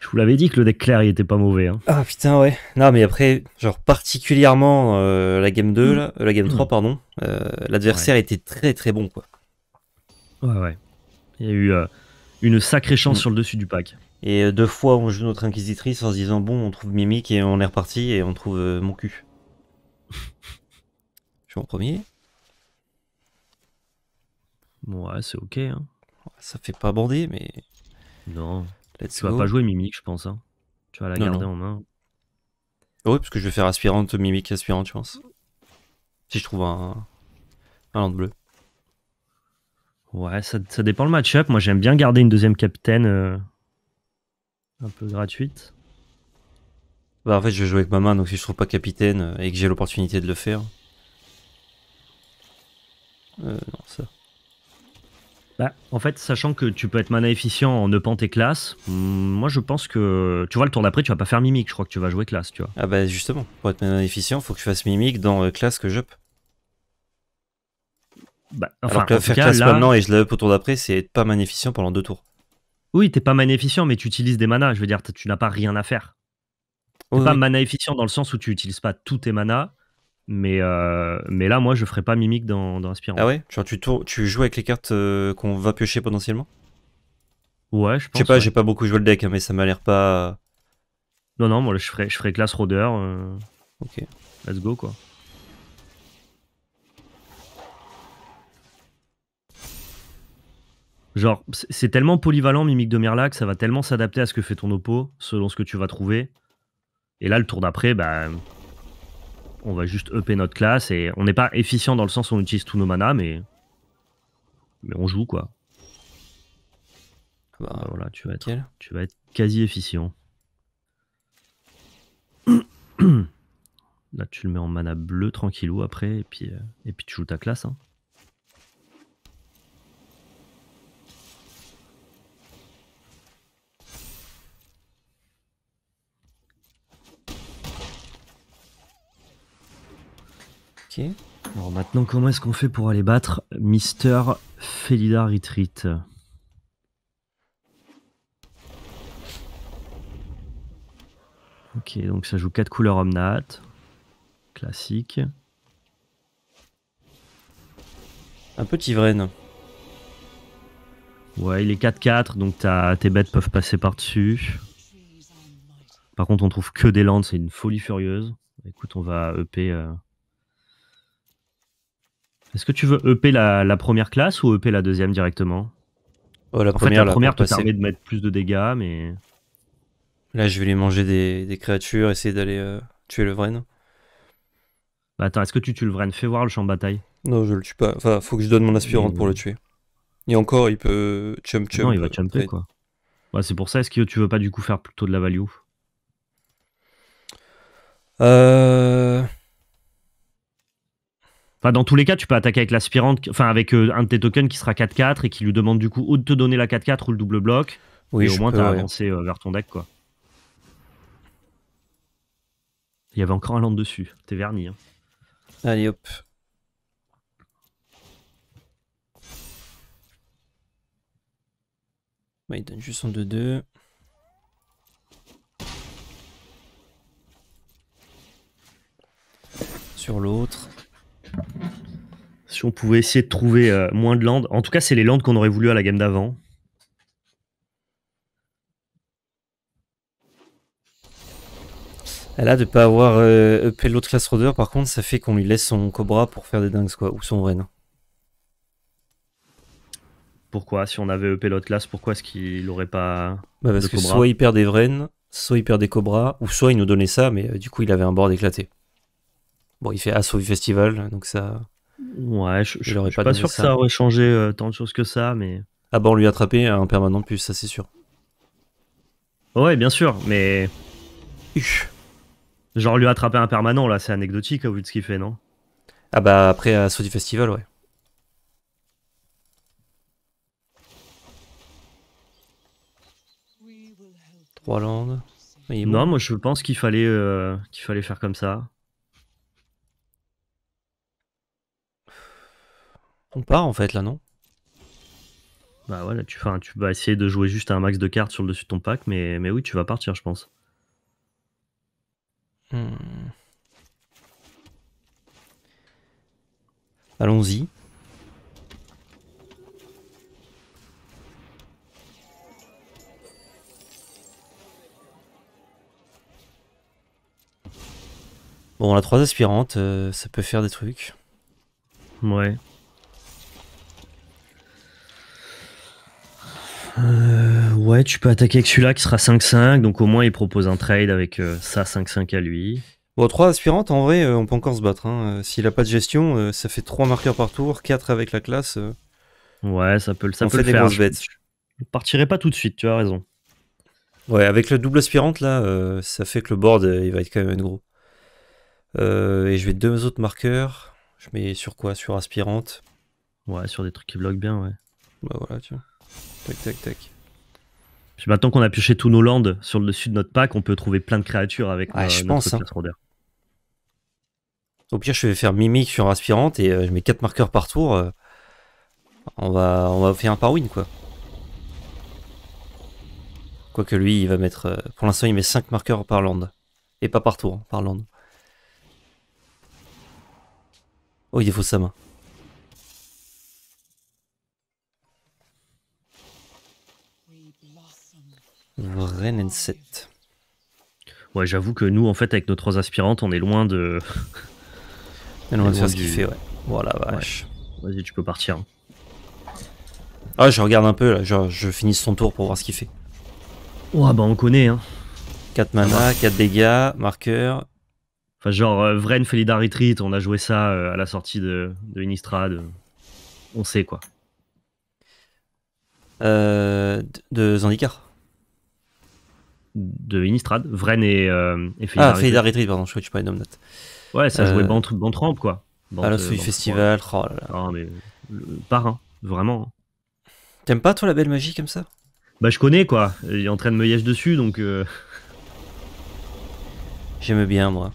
Je vous l'avais dit que le deck clair, il était pas mauvais. Hein. Ah putain, ouais. Non, mais après, genre particulièrement euh, la game 2, euh, la game 3, hmm. pardon, euh, l'adversaire était très très bon, quoi. Ouais, ouais. Il y a eu une sacrée chance hmm. sur le dessus du pack. Et deux fois, on joue notre inquisitrice en se disant, bon, on trouve Mimic et on est reparti et on trouve mon cul. [laughs] Je suis en premier. Bon, ouais, c'est ok. Hein. Ça fait pas bander, mais. Non tu vas pas jouer Mimic, je pense. Hein. Tu vas la garder en main. Ah oui, parce que je vais faire aspirante, Mimic, aspirante, je pense. Si je trouve un, un land bleu. Ouais, ça, dépend le match-up. Moi, j'aime bien garder une deuxième capitaine euh, un peu gratuite. Bah, en fait, je vais jouer avec ma main, donc si je trouve pas capitaine euh, et que j'ai l'opportunité de le faire. Euh, non, ça. Bah, en fait, sachant que tu peux être mana efficient en upant tes classes, hmm, moi je pense que. Tu vois, le tour d'après, tu vas pas faire mimique, je crois que tu vas jouer classe, tu vois. Ah bah justement, pour être mana efficient, faut que tu fasses mimique dans euh, classe que j'up. Bah, Alors faire classe maintenant et je la au tour d'après, c'est être pas mana efficient pendant deux tours. Oui, t'es pas mana efficient, mais tu utilises des manas. Je veux dire, tu n'as pas rien à faire. T'es pas mana efficient dans le sens où tu utilises pas tous tes manas. Mais, euh, mais là, moi, je ferai pas mimique dans, dans Ah ouais tu, joues avec les cartes euh, qu'on va piocher potentiellement Ouais, je pense. Je sais pas, j'ai pas beaucoup joué le deck, hein, mais ça m'a l'air pas. Euh, non, non, moi, je ferai, je ferai Ok. Let's go, quoi. Genre, c'est tellement polyvalent, Mimique de Merlac, ça va tellement s'adapter à ce que fait ton oppo, selon ce que tu vas trouver. Et là, le tour d'après, bah, on va juste EP notre classe et on n'est pas efficient dans le sens où on utilise tous nos manas, mais, mais on joue quoi. Ah bah, bah voilà, tu vas, être, tu vas être quasi efficient. [coughs] Là, tu le mets en mana bleu tranquillou après, et puis, euh, et puis tu joues ta classe. Hein. Alors maintenant, comment est-ce qu'on fait pour aller battre Mister Felida Retreat Ok, donc ça joue 4 couleurs Omnat. Classique. Un petit Vren. Ouais, il est 4-4, donc tes bêtes peuvent passer par-dessus. Par contre, on trouve que des landes, c'est une folie furieuse. Écoute, on va EP. Est-ce que tu veux EP la, première classe ou EP la deuxième directement oh, la En première, fait, la première te permet de mettre plus de dégâts, mais. Là, je vais les manger des, créatures, essayer d'aller euh, tuer le Vren. Bah, attends, est-ce que tu tues le Vren Fais voir le champ de bataille. Non, je le tue pas. Enfin, faut que je donne mon aspirante pour le mm. tuer. Et encore, il peut chum chum. Non, il va chumper, quoi. Bah, c'est pour ça, est-ce que tu veux pas du coup faire plutôt de la value euh... Enfin, dans tous les cas, tu peux attaquer avec l'aspirante, enfin avec euh, un de tes tokens qui sera 4-4 et qui lui demande du coup ou de te donner la 4-4 ou le double bloc. et au moins, tu as avancé euh, vers ton deck, quoi. Il y avait encore un land dessus. T'es verni. Hein. Allez, hop. Bah, il donne juste en 2-2. Sur l'autre. Si on pouvait essayer de trouver euh, moins de landes. En tout cas, c'est les landes qu'on aurait voulu à la game d'avant. Là, de pas avoir euh, upé l'autre classe rodeur, par contre, ça fait qu'on lui laisse son cobra pour faire des dingues, quoi, ou son vrai. Pourquoi Si on avait upé l'autre classe, pourquoi est-ce qu'il aurait pas. Bah parce que soit il perd des Vraines, soit il perd des cobras, ou soit il nous donnait ça, mais euh, du coup, il avait un board éclaté. Bon, il fait Assaut Festival, donc ça. Ouais, je, je, je pas suis pas sûr que ça aurait changé euh, tant de choses que ça, mais. Ah bon, lui attraper un permanent de plus, ça c'est sûr. Ouais, bien sûr, mais. Genre lui attraper un permanent, là, c'est anecdotique au vu de ce qu'il fait, non Ah bah après à du Festival, ouais. Trois landes. Non, moi je pense qu'il fallait, euh, qu'il fallait faire comme ça. On part en fait là, non Bah voilà, tu, tu vas essayer de jouer juste un max de cartes sur le dessus de ton pack, mais, mais oui, tu vas partir, je pense. Hmm. Allons-y. Bon, la 3 aspirante, euh, ça peut faire des trucs. Ouais. Euh, ouais, tu peux attaquer avec celui-là qui sera 5-5, donc au moins il propose un trade avec euh, ça 5-5 à lui. Bon, 3 aspirantes, en vrai, euh, on peut encore se battre. Hein. S'il a pas de gestion, ça fait 3 marqueurs par tour, 4 avec la classe. Ouais, ça peut, le faire. Je partirai pas tout de suite, tu as raison. Ouais, avec le double aspirante, là, ça fait que le board, il va être quand même gros. et je vais deux autres marqueurs. Je mets sur quoi Sur aspirante. Ouais, sur des trucs qui bloquent bien, ouais. Bah voilà, vois. Tac, tac, maintenant qu'on a pioché tous nos lands sur le dessus de notre pack, on peut trouver plein de créatures avec euh, notre hein. Au pire, je vais faire mimique sur aspirante et euh, je mets 4 marqueurs par tour. Euh, on, va, on va faire un par win, quoi. Quoique lui, il va mettre. pour l'instant, il met 5 marqueurs par land. Et pas par tour, hein, par land. Oh, il faut sa main. N7 Ouais, j'avoue que nous, en fait, avec nos trois aspirantes, on est loin de. on est de [laughs] faire ce qu'il fait, ouais. Voilà, Vas-y, tu peux partir. Hein. Ah, je regarde un peu, là. Je, finis son tour pour voir ce qu'il fait. Ouais, bah on connaît, hein. 4 mana, 4 dégâts, marqueur. Enfin, genre, euh, Vren on a joué ça euh, à la sortie de, de On sait, quoi. Euh, de Zandikar de Innistrad, Vren et, euh, et Ah, pardon, je crois que tu parlais Note. Ouais, ça jouait bon euh, Bantramp, quoi. Bant, à la festival, oh là là. Non, ah, mais le parrain, vraiment. T'aimes pas, toi, la belle magie comme ça Bah, je connais, quoi. Il est en train de me yèche dessus, donc. Euh. J'aime bien, moi.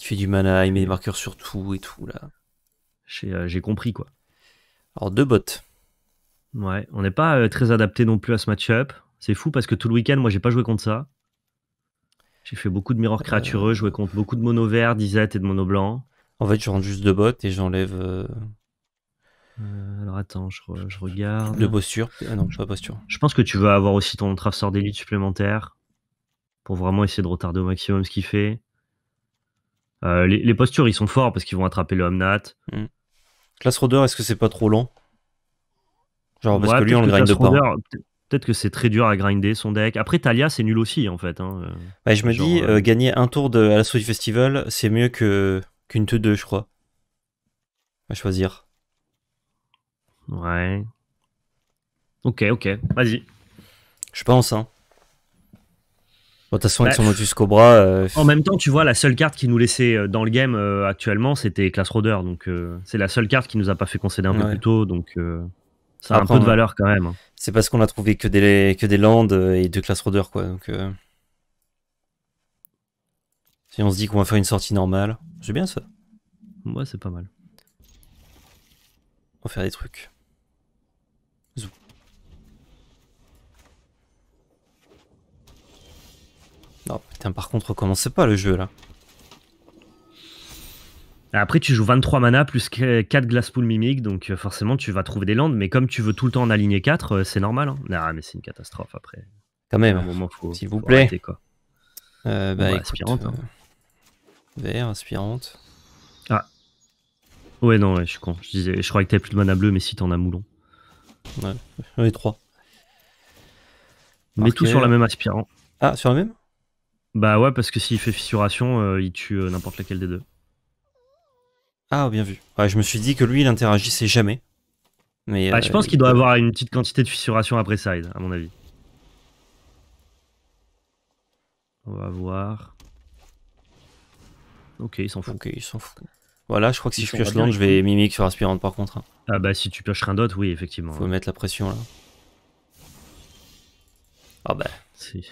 Tu fais du mana, il met des marqueurs sur tout et tout, là. J'ai euh, compris, quoi. Alors, deux bottes. Ouais, on n'est pas très adapté non plus à ce match-up. C'est fou parce que tout le week-end, moi, j'ai pas joué contre ça. J'ai fait beaucoup de mirrors euh, créatureux, joué contre beaucoup de mono vert, d'isette et de mono blanc. En fait, je rentre juste deux bottes et j'enlève. Euh, euh, alors attends, je, regarde. De posture Ah non, pas posture. Je pense que tu vas avoir aussi ton traceur d'élite supplémentaire pour vraiment essayer de retarder au maximum ce qu'il fait. les, postures, ils sont forts parce qu'ils vont attraper le Omnat. Hmm. Classe Rodeur, est-ce que c'est pas trop lent Genre parce que lui, on le grind pas. Peut-être que c'est très dur à grinder son deck. Après, Talia, c'est nul aussi, en fait. Hein. je me dis, euh, euh, gagner un tour de, à la festival, c'est mieux que qu'une 2 2 je crois. À choisir. Ouais. Ok, ok, vas-y. Je pense, hein. De toute façon, avec son Lotus Cobra. Euh, [laughs] en même temps, tu vois, la seule carte qui nous laissait dans le game actuellement, c'était Class Donc, c'est la seule carte qui nous a pas fait concéder un peu plus tôt. Donc. Ça a un peu de valeur quand même. Hein. C'est parce qu'on a trouvé que des, que landes et deux classes rodeurs, quoi. Donc, euh. Si on se dit qu'on va faire une sortie normale, J'ai bien ça. Ouais, c'est pas mal. On va faire des trucs. Zou. Non, putain, par contre, recommencez pas le jeu là. Après, tu joues 23 mana plus 4 Glasspool mimique donc euh, forcément, tu vas trouver des landes, mais comme tu veux tout le temps en aligner 4, euh, c'est normal. Hein. Ah, mais c'est une catastrophe après. Quand même, s'il vous plaît. quoi. Euh, bah, aspirante. Hein. Vert, aspirante. Ah. Ouais, non, je suis con. Je, disais, je croyais que t'avais plus de mana bleu, mais si t'en as moulon. Ouais, j'en ai 3. Mais tout sur la même aspirante Ah, sur la même Bah ouais, parce que s'il fait fissuration, il tue n'importe laquelle des deux. Ah, bien vu. je me suis dit que lui, il interagissait jamais. Mais, bah, je euh, pense qu'il doit avoir une petite quantité de fissuration après side, à mon avis. On va voir. Ok, il s'en fout. s'en Voilà, je crois que si je pioche Land, je vais mimique sur Aspirante par contre. Hein. Ah bah si tu pioches d'autre oui, effectivement. Faut hein. mettre la pression là. Ah bah. C'est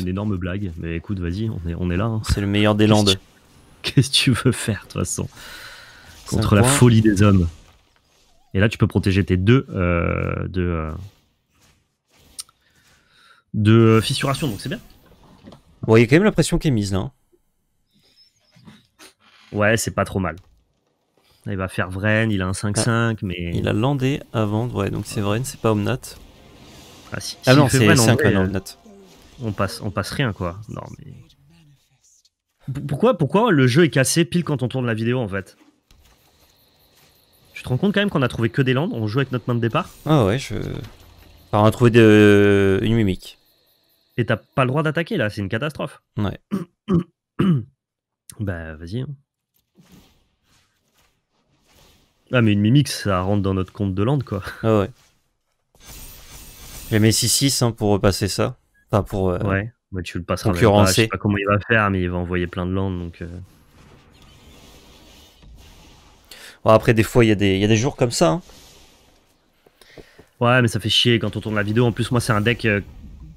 une énorme blague, mais écoute, vas-y, on est, on est là. Hein. C'est le meilleur des Landes. Qu'est-ce que tu veux faire, de toute façon Contre la folie des hommes. Et là, tu peux protéger tes deux euh, de, euh, de euh, fissuration, donc c'est bien. Vous voyez quand même la pression qui est mise là. Hein. Ouais, c'est pas trop mal. il va faire Vren, il a un 5-5, mais. Il a landé avant, ouais, donc c'est Vren, c'est pas Omnat. Ah, si, ah non, c'est pas non, On passe, on passe rien, quoi. Non, mais. Pourquoi, pourquoi le jeu est cassé pile quand on tourne la vidéo en fait tu te rends compte quand même qu'on a trouvé que des landes, on joue avec notre main de départ Ah ouais, je. Enfin, on a trouvé une mimique. Et t'as pas le droit d'attaquer là, c'est une catastrophe. Ouais. [coughs] bah vas-y. Hein. Ah mais une mimique, ça rentre dans notre compte de land quoi. Ah ouais. J'ai mis 6-6 pour repasser ça. Enfin pour... Euh, ouais, Moi, tu le passeras. Concurrencer. Je sais pas comment il va faire, mais il va envoyer plein de landes donc... Euh. après, des fois, il y, a des, jours comme ça. Hein. Ouais, mais ça fait chier quand on tourne la vidéo. En plus, moi, c'est un deck euh,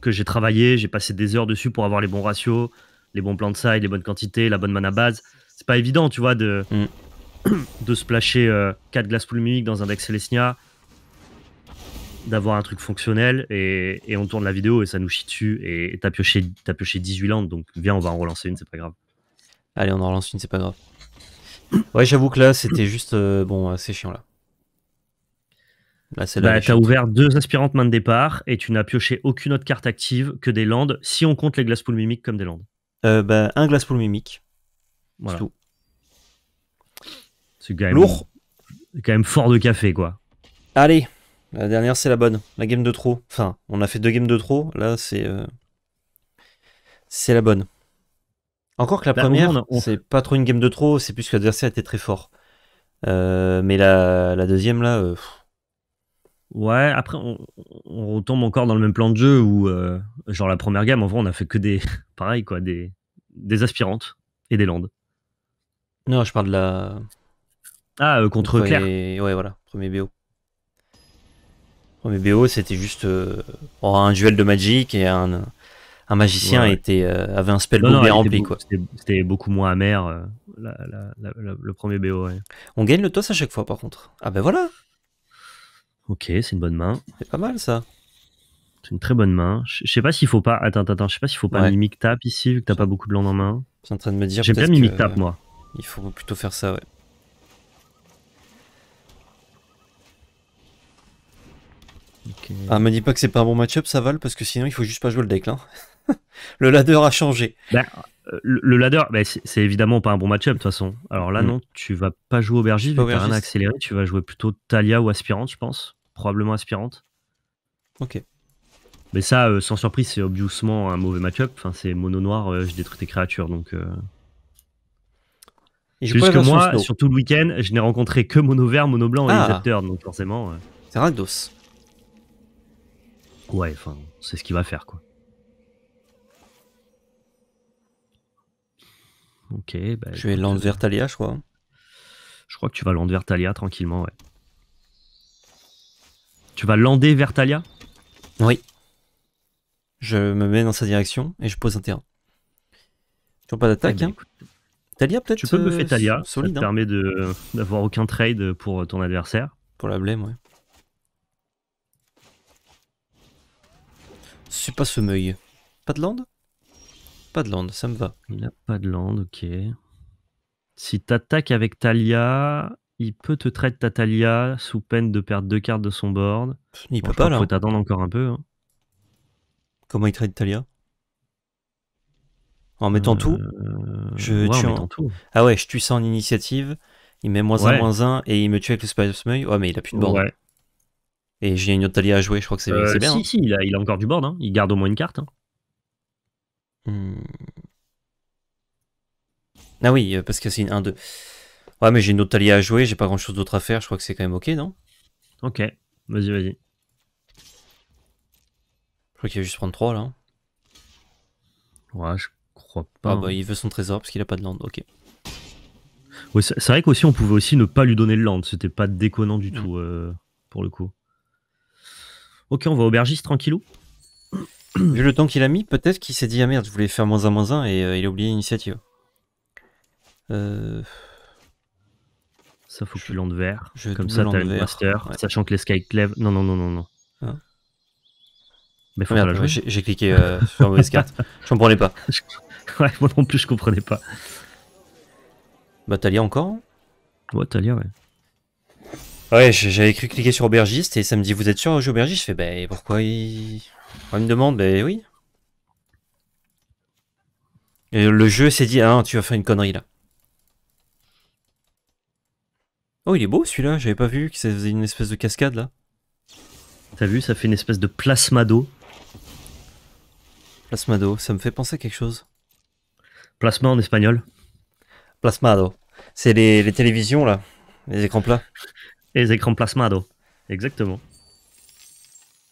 que j'ai travaillé. J'ai passé des heures dessus pour avoir les bons ratios, les bons plans de side, les bonnes quantités, la bonne mana base. C'est pas évident, tu vois, de, mm. [clears throat] splasher 4 euh, glaces dans un deck Celestia, d'avoir un truc fonctionnel. Et, on tourne la vidéo et ça nous chie dessus. Et t'as pioché, pioché 18 landes, donc viens, on va en relancer une, c'est pas grave. Allez, on en relance une, c'est pas grave. Ouais, j'avoue que là, c'était juste. Euh, bon, c'est chiant là. Là, c'est bah, t'as ouvert deux aspirantes main de départ et tu n'as pioché aucune autre carte active que des landes, si on compte les glaces poules mimiques comme des landes. Euh, bah, un glace mimique. C'est tout. C'est quand même, Lourd. quand même fort de café, quoi. Allez, la dernière, c'est la bonne. La game de trop. Enfin, on a fait deux games de trop. Là, c'est. Euh, c'est la bonne. Encore que la première, c'est pas trop une game de trop, c'est plus que l'adversaire était très fort. Euh, mais la, deuxième, là. Euh, ouais, après, on, retombe encore dans le même plan de jeu où, euh, genre, la première game, en vrai, on a fait que des. [laughs] Pareil, quoi, des, des aspirantes et des landes. Non, je parle de la. Ah, contre Claire. Ouais, voilà, premier BO. Premier BO, c'était juste oh, un duel de Magic et un, un magicien euh, avait un spell bien rempli. quoi. C'était beaucoup moins amer, euh, le premier BO. On gagne le toss à chaque fois, par contre. Ah ben voilà Ok, c'est une bonne main. C'est pas mal, ça. C'est une très bonne main. Je sais pas s'il faut pas... Attends, attends, je sais pas s'il faut pas mimic tap ici, vu que t'as pas beaucoup de blanc en main. Je en train de me dire... J'aime bien mimic tap, moi. Il faut plutôt faire ça, ouais. Ah, me dis pas que c'est pas un bon match-up, ça Val, parce que sinon il faut juste pas jouer le deck là. [laughs] le ladder a changé. Ben, euh, le ladder, ben, c'est évidemment pas un bon match-up de toute façon. Alors là, mm. non, tu vas pas jouer aubergine tu rien accélérer. Tu vas jouer plutôt Talia ou aspirante, je pense. Probablement aspirante. Ok. Mais ça, euh, sans surprise, c'est obviousement un mauvais match-up. Enfin, c'est mono noir, euh, je détruis tes créatures. Donc. Juste que moi, sur tout le week-end, je n'ai rencontré que mono vert, mono blanc et ah. donc forcément. C'est Rakdos. Ouais, enfin, c'est ce qu'il va faire, quoi. Ok. je vais Land vers Talia, je crois. Je crois que tu vas lander vers Talia tranquillement, ouais. Tu vas lander vers Talia Oui. Je me mets dans sa direction et je pose un terrain. Tu n'as pas d'attaque. Eh ben, hein. Talia peut-être Tu peux euh, buffer Talia. ça te hein. permet d'avoir aucun trade pour euh, ton adversaire. Pour la blême, ouais. C'est pas ce Pas de land pas de land, ça me va. Il n'a pas de land, ok. Si t'attaques avec Talia, il peut te traiter ta Talia sous peine de perdre deux cartes de son board. Il peut pas là. Il faut hein. t'attendre encore un peu. Hein. Comment il traite Talia En mettant tout euh, Je ouais, tue en... tout. Ah ouais, je tue ça en initiative. Il met moins un, moins un, et il me tue avec le Spice Mail. Ouais, mais il a plus de board. Et j'ai une autre Talia à jouer, je crois que c'est euh, bien. Si, hein. si, il a, encore du board. Il garde au moins une carte. Hmm. Ah oui, euh, parce que c'est une 1-2. Ouais, mais j'ai une autre alliée à jouer, j'ai pas grand chose d'autre à faire, je crois que c'est quand même ok, non Ok, vas-y, vas-y. Je crois qu'il va juste prendre 3 là. Hein. Ouais, je crois pas. Ah hein. bah, il veut son trésor parce qu'il a pas de land, ok. Ouais, c'est vrai qu'aussi on pouvait aussi ne pas lui donner le land, c'était pas déconnant du hmm. tout euh, pour le coup. Ok, on va aubergiste tranquillou Vu le temps qu'il a mis, peut-être qu'il s'est dit ah merde, je voulais faire moins un, moins un » et euh, il a oublié l'initiative. Euh, ça faut que tu de vert. Comme ça, t'as le master. Sachant que les lèvent. Non, non, non, non, non. Ah. Mais faut ah, merde, jouer. j'ai cliqué euh, sur la mauvaise carte. [laughs] Je comprenais pas. [laughs] ouais, moi non plus, je comprenais pas. Bah, encore hein. Ouais, ouais. Ouais, j'avais cru cliquer sur aubergiste et ça me dit Vous êtes sûr, j'ai aubergiste Je fais Bah, pourquoi il. On me demande, ben oui. Et le jeu s'est dit, ah, tu vas faire une connerie là. Oh, il est beau celui-là, j'avais pas vu que ça faisait une espèce de cascade là. T'as vu, ça fait une espèce de plasmado. Plasmado, ça me fait penser à quelque chose. Plasma en espagnol Plasmado. C'est les, télévisions là, les écrans plats. [laughs] Les écrans plasmado, exactement.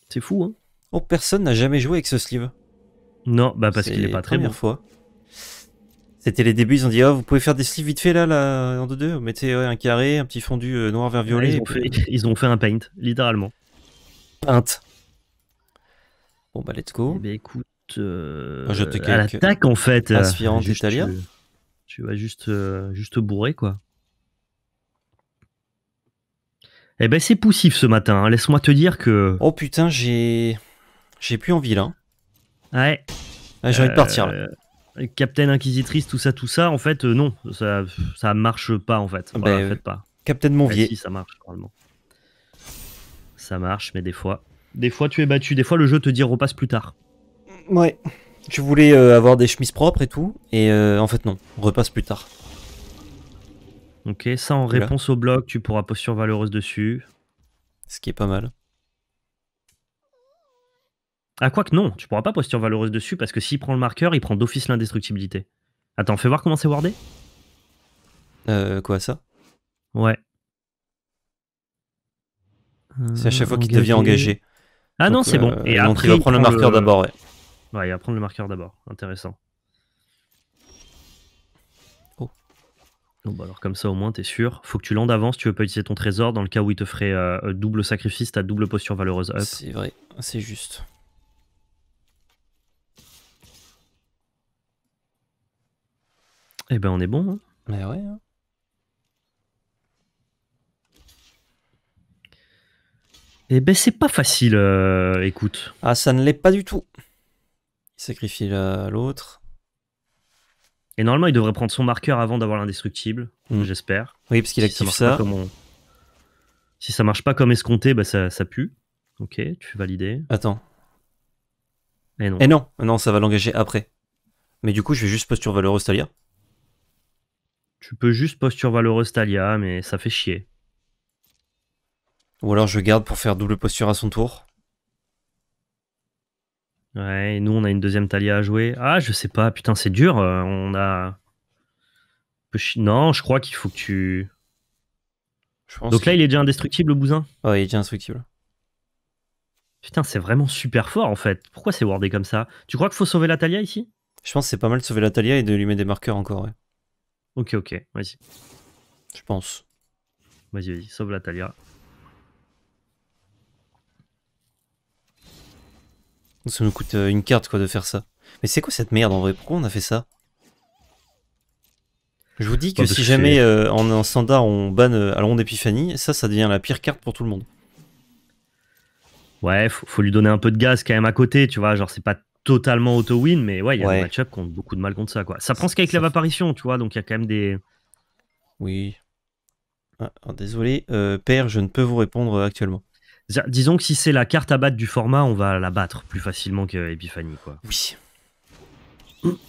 C'est fou, hein Oh, personne n'a jamais joué avec ce sleeve. Non, bah parce qu'il est pas très première bon. C'était les débuts, ils ont dit oh, vous pouvez faire des sleeves vite fait là, là en 2 deux, Vous Mettez un carré, un petit fondu euh, noir vers violet. ils, ont fait, un paint, littéralement. Paint. Bon bah let's go. Eh ben, écoute, euh, je te à l'attaque en fait. Aspirant euh, italien. Tu, tu, vas juste, juste bourrer quoi. Eh ben c'est poussif ce matin. Hein. Laisse-moi te dire que. Oh putain, j'ai. J'ai plus envie là. Ouais. Ah, j'ai envie de partir là. Euh, Captain Inquisitrice, tout ça, tout ça, en fait, euh, non, ça, ça marche pas en fait. Bah, euh, pas. Captain Monvier. si, ça marche normalement. Ça marche, mais des fois, des fois tu es battu, des fois le jeu te dit repasse plus tard. Ouais. Tu voulais avoir des chemises propres et tout, et en fait non, repasse plus tard. Ok, ça en réponse au bloc, tu pourras posture valeureuse dessus. Ce qui est pas mal. Ah, que non, tu pourras pas posture valeureuse dessus parce que s'il prend le marqueur, il prend d'office l'indestructibilité. Attends, fais voir comment c'est wardé Euh, quoi ça Ouais. C'est à chaque fois qu'il devient engagé. Ah non, c'est bon. Euh, Et il va prendre le marqueur d'abord, ouais. Ouais, il va prendre le marqueur d'abord. Intéressant. Oh. Bon, bah alors comme ça, au moins, t'es sûr. Faut que tu l'endes avant si tu veux pas utiliser ton trésor dans le cas où il te ferait euh, double sacrifice, ta double posture valeureuse up. C'est vrai, c'est juste. Eh ben, on est bon. Hein, ben hein. Eh ben, c'est pas facile, euh, écoute. Ah, ça ne l'est pas du tout. Il sacrifie l'autre. Et normalement, il devrait prendre son marqueur avant d'avoir l'indestructible, hmm. j'espère. Oui, parce qu'il si ça. Si ça marche pas comme escompté, bah ça, ça pue. Ok, tu fais valider. Attends. Et non. Et non, non ça va l'engager après. Mais du coup, je vais juste posture valeureuse Talia. Tu peux juste posture valeureuse Talia mais ça fait chier. Ou alors je garde pour faire double posture à son tour. Ouais, et nous on a une deuxième Talia à jouer. Ah, je sais pas, putain, c'est dur. Euh, on a. Non, je crois qu'il faut que tu. pense Donc là, il est déjà indestructible, le bousin Ouais, il est déjà indestructible. Putain, c'est vraiment super fort en fait. Pourquoi c'est wardé comme ça Tu crois qu'il faut sauver la Talia ici Je pense que c'est pas mal de sauver la Talia et de lui mettre des marqueurs encore, ouais. Ok, ok, vas-y. Je pense. Vas-y, vas-y, sauve la Talia. Ça nous coûte euh, une carte quoi de faire ça. Mais c'est quoi cette merde en vrai Pourquoi on a fait ça Je vous dis que oh, si jamais euh, en, un standard on banne euh, à ça, ça devient la pire carte pour tout le monde. Ouais, faut, faut, lui donner un peu de gaz quand même à côté, tu vois. Genre, c'est pas totalement auto-win, mais ouais, il y a des matchups qui ont beaucoup de mal contre ça. Quoi. Ça prend ce qu'avec la apparition, tu vois, donc il y a quand même des. Oui. Ah, désolé, euh, Père, je ne peux vous répondre euh, actuellement. Disons que si c'est la carte à battre du format, on va la battre plus facilement que Epiphany, quoi. Oui. [coughs]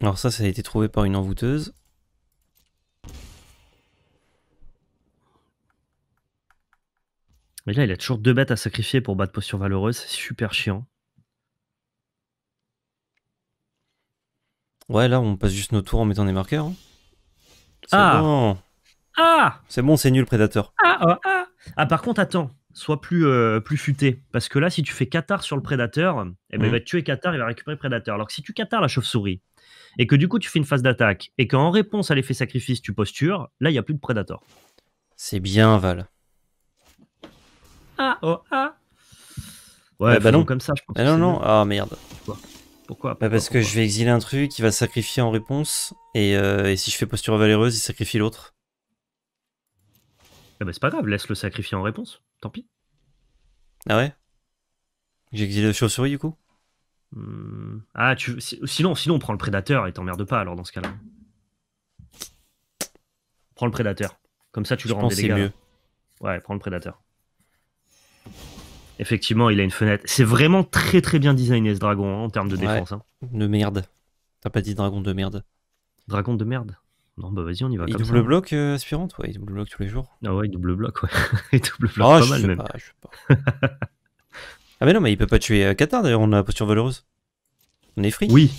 Alors ça, ça a été trouvé par une envoûteuse. Mais là, il a toujours deux bêtes à sacrifier pour battre posture valeureuse, c'est super chiant. Ouais, là, on passe juste nos tours en mettant des marqueurs. Hein. Ah Ah C'est bon, c'est nul, prédateur. Ah, ah, ah, ah par contre, attends, sois plus, euh, plus futé. Parce que là, si tu fais Qatar sur le prédateur, eh ben, il hmm. va te tuer Qatar, il va récupérer prédateur. Alors que si tu Qatar la chauve-souris, et que du coup, tu fais une phase d'attaque, et qu'en réponse à l'effet sacrifice, tu postures, là, il n'y a plus de prédateur. C'est bien, Val. Ah, oh, ah Ouais, bah, non. comme ça, je pense. Ah, non, non, ah merde. Bah, Pourquoi, Parce que je vais exiler un truc, il va sacrifier en réponse, et, euh, si je fais posture valéreuse, il sacrifie l'autre. Ah bah, c'est pas grave, laisse le sacrifier en réponse, tant pis. Ah ouais J'exile le chauve-souris du coup hmm. Ah, tu... sinon, sinon on prend le prédateur et t'emmerde pas alors dans ce cas-là. Prends le prédateur, comme ça tu le rends des dégâts. Mieux. Ouais, prends le prédateur. Effectivement, il a une fenêtre. C'est vraiment très très bien designé ce dragon hein, en termes de défense. Hein. De merde. T'as pas dit dragon de merde. Dragon de merde. Non, bah vas-y, on y va. Il double bloc euh, aspirante, ouais, il double bloc tous les jours. Ah ouais, il double bloc, ouais. [laughs] il double bloc pas ah mais non, mais il peut pas tuer Qatar euh, d'ailleurs, on a posture voleuse. On est free. Oui,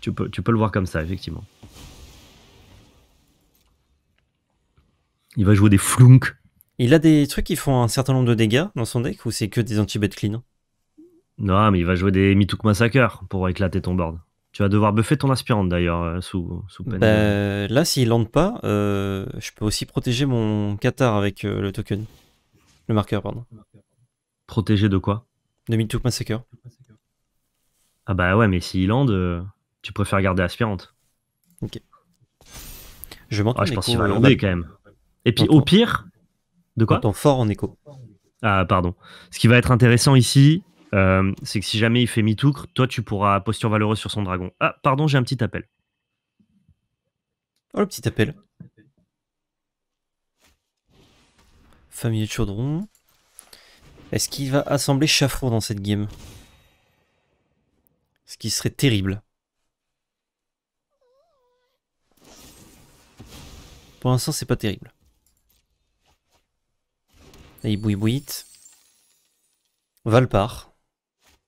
tu peux, tu peux le voir comme ça, effectivement. Il va jouer des flunks. Il a des trucs qui font un certain nombre de dégâts dans son deck ou c'est que des anti-bet clean Non, mais il va jouer des Mitouk Massacre pour éclater ton board. Tu vas devoir buffer ton aspirante d'ailleurs euh, sous, peine. Bah, là, s'il lande pas, euh, je peux aussi protéger mon Qatar avec euh, le token. Le marqueur, pardon. Protéger de quoi De Mitouk Massacre. Ah bah ouais, mais s'il lande, tu préfères garder aspirante. Ok. Je ah, je pense qu'il va lander quand même. Et puis au pire, de quoi fort en écho. Ah, pardon. Ce qui va être intéressant ici, euh, c'est que si jamais il fait Mitouk, toi, tu pourras posture valeureuse sur son dragon. Ah, pardon, j'ai un petit appel. Oh, le petit appel. Famille de chaudron. Est-ce qu'il va assembler Chafro dans cette game Ce qui serait terrible. Pour l'instant, c'est pas terrible va le Valpar.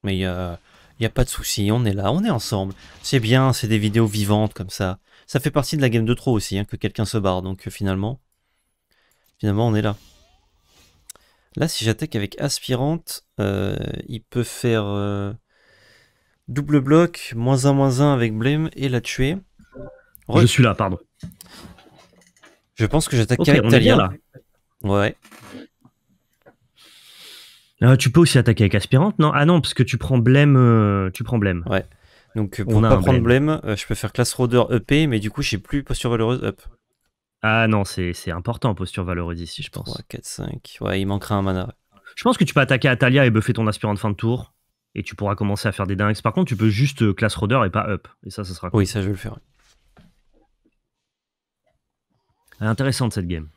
Mais il euh, n'y a, pas de souci, on est là, on est ensemble. C'est bien, c'est des vidéos vivantes comme ça. Ça fait partie de la game de trop aussi, hein, que quelqu'un se barre, donc euh, finalement... Finalement, on est là. Là, si j'attaque avec Aspirante, euh, il peut faire double bloc, moins 1, moins 1 avec Blame et la tuer. Je suis là, pardon. Je pense que j'attaque avec Talia. Ouais tu peux aussi attaquer avec aspirante, non Ah non, parce que tu prends blême. Euh, tu prends blême. Ouais. Donc euh, pour ne pas prendre blême, euh, je peux faire classe Rôdeur, EP, mais du coup, je j'ai plus posture valeureuse up. Ah non, c'est important, posture valeureuse ici, je pense. 3, 4, 5. Ouais, il manquera un mana. Je pense que tu peux attaquer Atalia et buffer ton aspirante fin de tour. Et tu pourras commencer à faire des dingues. Par contre, tu peux juste classe Rôdeur et pas up. Et ça, ça sera cool. Oui, ça, je vais le faire. intéressante cette game.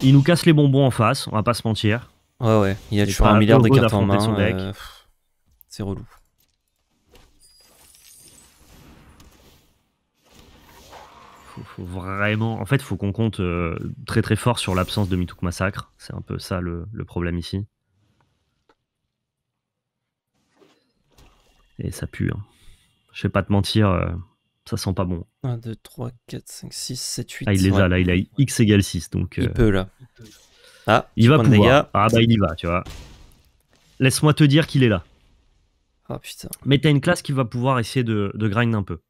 Il nous casse les bonbons en face, on va pas se mentir. Ouais, ouais, il y a toujours un milliard de cartes en main. Euh, c'est relou. Faut, vraiment. En fait, faut qu'on compte euh, très très fort sur l'absence de Mitouk Massacre. C'est un peu ça le, problème ici. Et ça pue. Hein. Je vais pas te mentir, euh, ça sent pas bon. 1, 2, 3, 4, 5, 6, 7, 8. Ah, il les a là, il a X égale 6. Donc, il peut là. Ah, il va pouvoir. Ah bah il y va, tu vois. Laisse-moi te dire qu'il est là. Ah putain. Mais t'as une classe qui va pouvoir essayer de, grind un peu.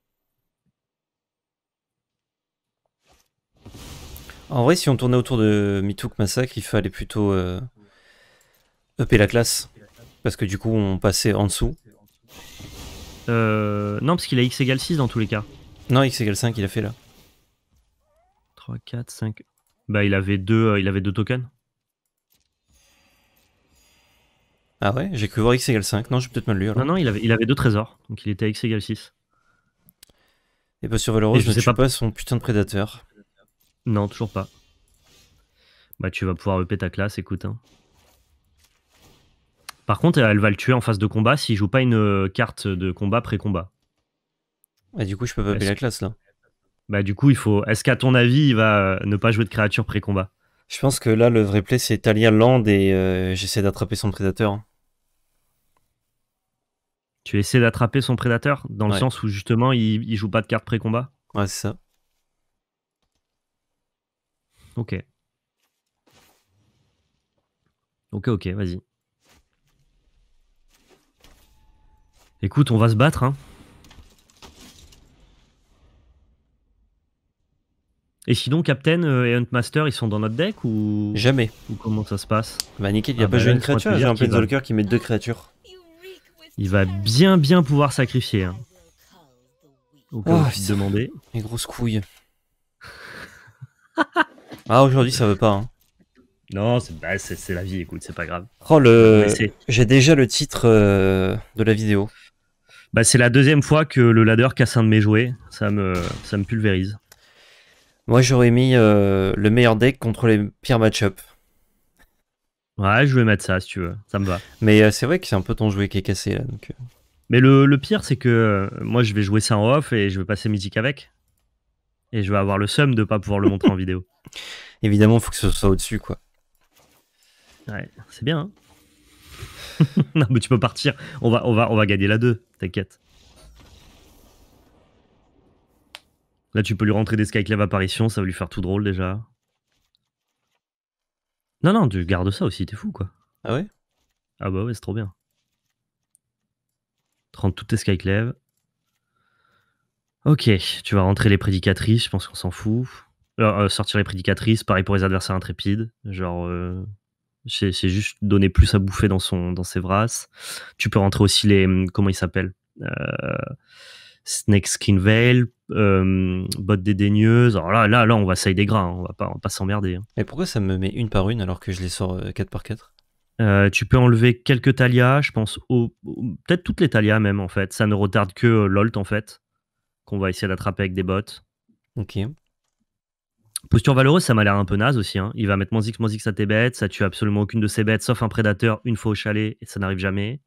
En vrai, si on tournait autour de Mitouk Massacre, il fallait plutôt euh, upper la classe. Parce que du coup, on passait en dessous. Euh, non, parce qu'il a x égale 6 dans tous les cas. Non, x égale 5, il a fait là. 3, 4, 5. Bah, il avait deux, euh, il avait deux tokens. Ah ouais J'ai cru voir x égale 5. Non, j'ai peut-être mal lu. Non, non, il avait, deux trésors. Donc il était à x égale 6. Et pas sur Valoros, je ne sais pas... pas son putain de prédateur. Non, toujours pas. Bah, tu vas pouvoir EP ta classe, écoute. Hein. Par contre, elle va le tuer en phase de combat s'il joue pas une euh, carte de combat pré-combat. Bah, du coup, je peux pas la classe là. Bah, du coup, il faut. Est-ce qu'à ton avis, il va euh, ne pas jouer de créature pré-combat je pense que là, le vrai play, c'est Talia Land et euh, j'essaie d'attraper son prédateur. Tu essaies d'attraper son prédateur dans le sens où justement il, il joue pas de carte pré-combat Ouais, c'est ça. Ok. Ok, ok, vas-y. Écoute, on va se battre, hein. Et sinon, Captain euh, et Huntmaster, ils sont dans notre deck ou Jamais. Ou comment ça se passe Bah nickel, il n'y a ah, pas bah, joué une créature, j'ai un Walker qui met deux créatures. Il va bien bien pouvoir sacrifier. Hein. Au oh, vous demander. Mes grosses couilles. [laughs] ah aujourd'hui ça veut pas. Hein. Non, bah, c'est la vie, écoute, c'est pas grave. Oh, le... J'ai déjà le titre euh, de la vidéo. Bah, c'est la deuxième fois que le ladder casse un de mes jouets. Ça me, ça me pulvérise. Moi, j'aurais mis euh, le meilleur deck contre les pires match-up. Ouais, je vais mettre ça si tu veux, ça me va. Mais euh, c'est vrai que c'est un peu ton jouet qui est cassé là. Euh. Mais le, pire, c'est que moi, je vais jouer ça en off et je vais passer Mythique avec. Et je vais avoir le seum de pas pouvoir le montrer en [laughs] vidéo. Évidemment, il faut que ce soit au-dessus, quoi. Ouais, c'est bien. Hein [laughs] non, mais tu peux partir. On va, on va, on va gagner la 2, t'inquiète. Là, tu peux lui rentrer des Skyclave Apparition, ça va lui faire tout drôle déjà. Non, non, tu gardes ça aussi, t'es fou quoi. Ah ouais Ah bah ouais, c'est trop bien. rentres toutes tes Skyclave. Ok, tu vas rentrer les prédicatrices, je pense qu'on s'en fout. Euh, euh, sortir les prédicatrices, pareil pour les adversaires intrépides. Genre, euh, c'est juste donner plus à bouffer dans, son, dans ses brasses. Tu peux rentrer aussi les. Hum, comment ils s'appellent Snake Skin Veil, Botte euh, Bottes Alors là, là, là, on va sailler des gras, hein. on va pas, pas s'emmerder. Hein. Et Mais pourquoi ça me met une par une alors que je les sors 4 euh, par 4 euh, tu peux enlever quelques Talia, je pense, au, peut-être toutes les talias même en fait. Ça ne retarde que Lolt en fait, qu'on va essayer d'attraper avec des bottes. Ok. Posture valeureuse, ça m'a l'air un peu naze aussi. Hein. Il va mettre moins X, moins X à tes bêtes, ça tue absolument aucune de ses bêtes, sauf un prédateur, une fois au chalet, et ça n'arrive jamais.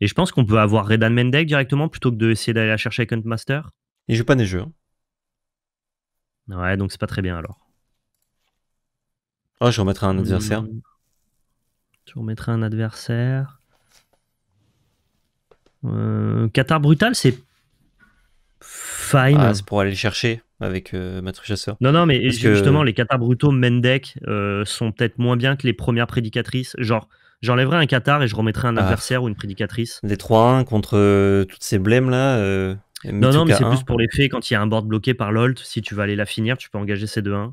Et je pense qu'on peut avoir Redan Mendek directement plutôt que d'essayer d'aller la chercher avec Huntmaster. Il joue pas des jeux. Hein. Ouais, donc c'est pas très bien alors. Oh, je remettrai un hmm. adversaire. Je remettrai un adversaire. Euh, Qatar Brutal, c'est fine. Ah, c'est pour aller le chercher avec euh, Chasseur. Non, non, mais justement, que... les Qatar Brutaux Mendek euh, sont peut-être moins bien que les premières prédicatrices. Genre, J'enlèverai un Qatar et je remettrai un ah. adversaire ou une prédicatrice. Les 3-1 contre euh, toutes ces blêmes là. Euh, non, non, mais c'est plus pour les faits. Quand il y a un board bloqué par l'Olt, si tu vas aller la finir, tu peux engager ces 2-1.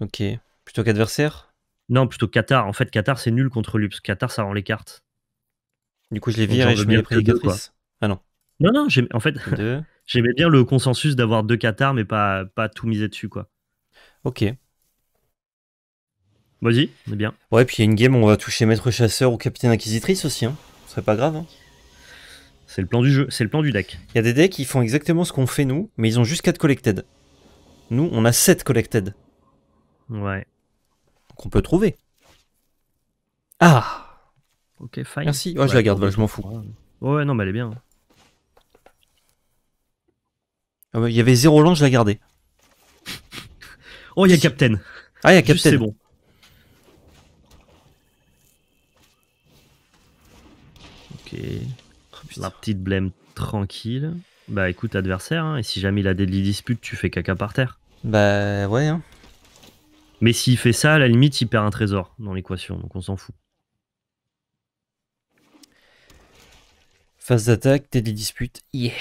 Ok. Plutôt qu'adversaire Non, plutôt Qatar. En fait, Qatar, c'est nul contre lui, parce que Qatar, ça rend les cartes. Du coup, je les vire et je mets les prédicatrices. ah non. Non, non, en fait, [laughs] j'aimais bien le consensus d'avoir deux Qatar, mais pas, pas tout miser dessus, quoi. Ok. Vas-y, on est bien. Ouais, puis il y a une game, où on va toucher Maître Chasseur ou Capitaine Inquisitrice aussi. Hein. Ce serait pas grave. Hein. C'est le plan du jeu, c'est le plan du deck. Il y a des decks qui font exactement ce qu'on fait nous, mais ils ont juste 4 collected. Nous, on a 7 collected. Ouais. Donc peut trouver. Ah Ok, fine. Merci. Oh, ouais, je la garde, je m'en fous. Ouais, non, mais elle est bien. Hein. Ah, bah, il y avait zéro lance, je la gardais. oh, il y a Captain. Ah, il y a Captain. C'est bon. Oh, la petite blême tranquille. Bah écoute, adversaire, hein, et si jamais il a deadly dispute tu fais caca par terre. Bah ouais. Hein. Mais s'il fait ça, à la limite, il perd un trésor dans l'équation, donc on s'en fout. Phase d'attaque, deadly dispute, yeah.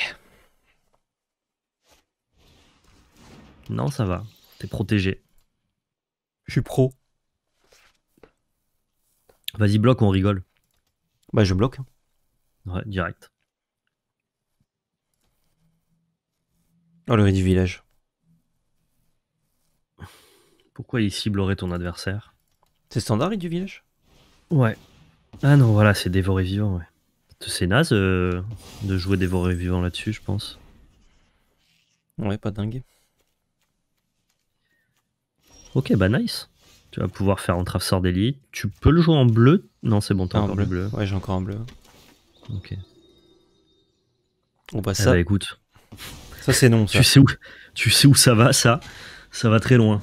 Non, ça va, t'es protégé. Je suis pro. Vas-y, bloque, on rigole. Bah je bloque. Hein. Ouais, direct. Oh, le du village. Pourquoi il ciblerait ton adversaire C'est standard, du village Ouais. Ah non, voilà, c'est dévorer vivant, ouais. C'est naze euh, de jouer dévorer vivant là-dessus, je pense. Ouais, pas dingue. Ok, bah nice. Tu vas pouvoir faire un sort d'élite. Tu peux le jouer en bleu Non, c'est bon, t'as ah, encore en bleu. bleu. Ouais, j'ai encore en bleu. Ok. On passe eh ça. Bah, écoute. Ça c'est non. Tu sais où ça va ça Ça va très loin.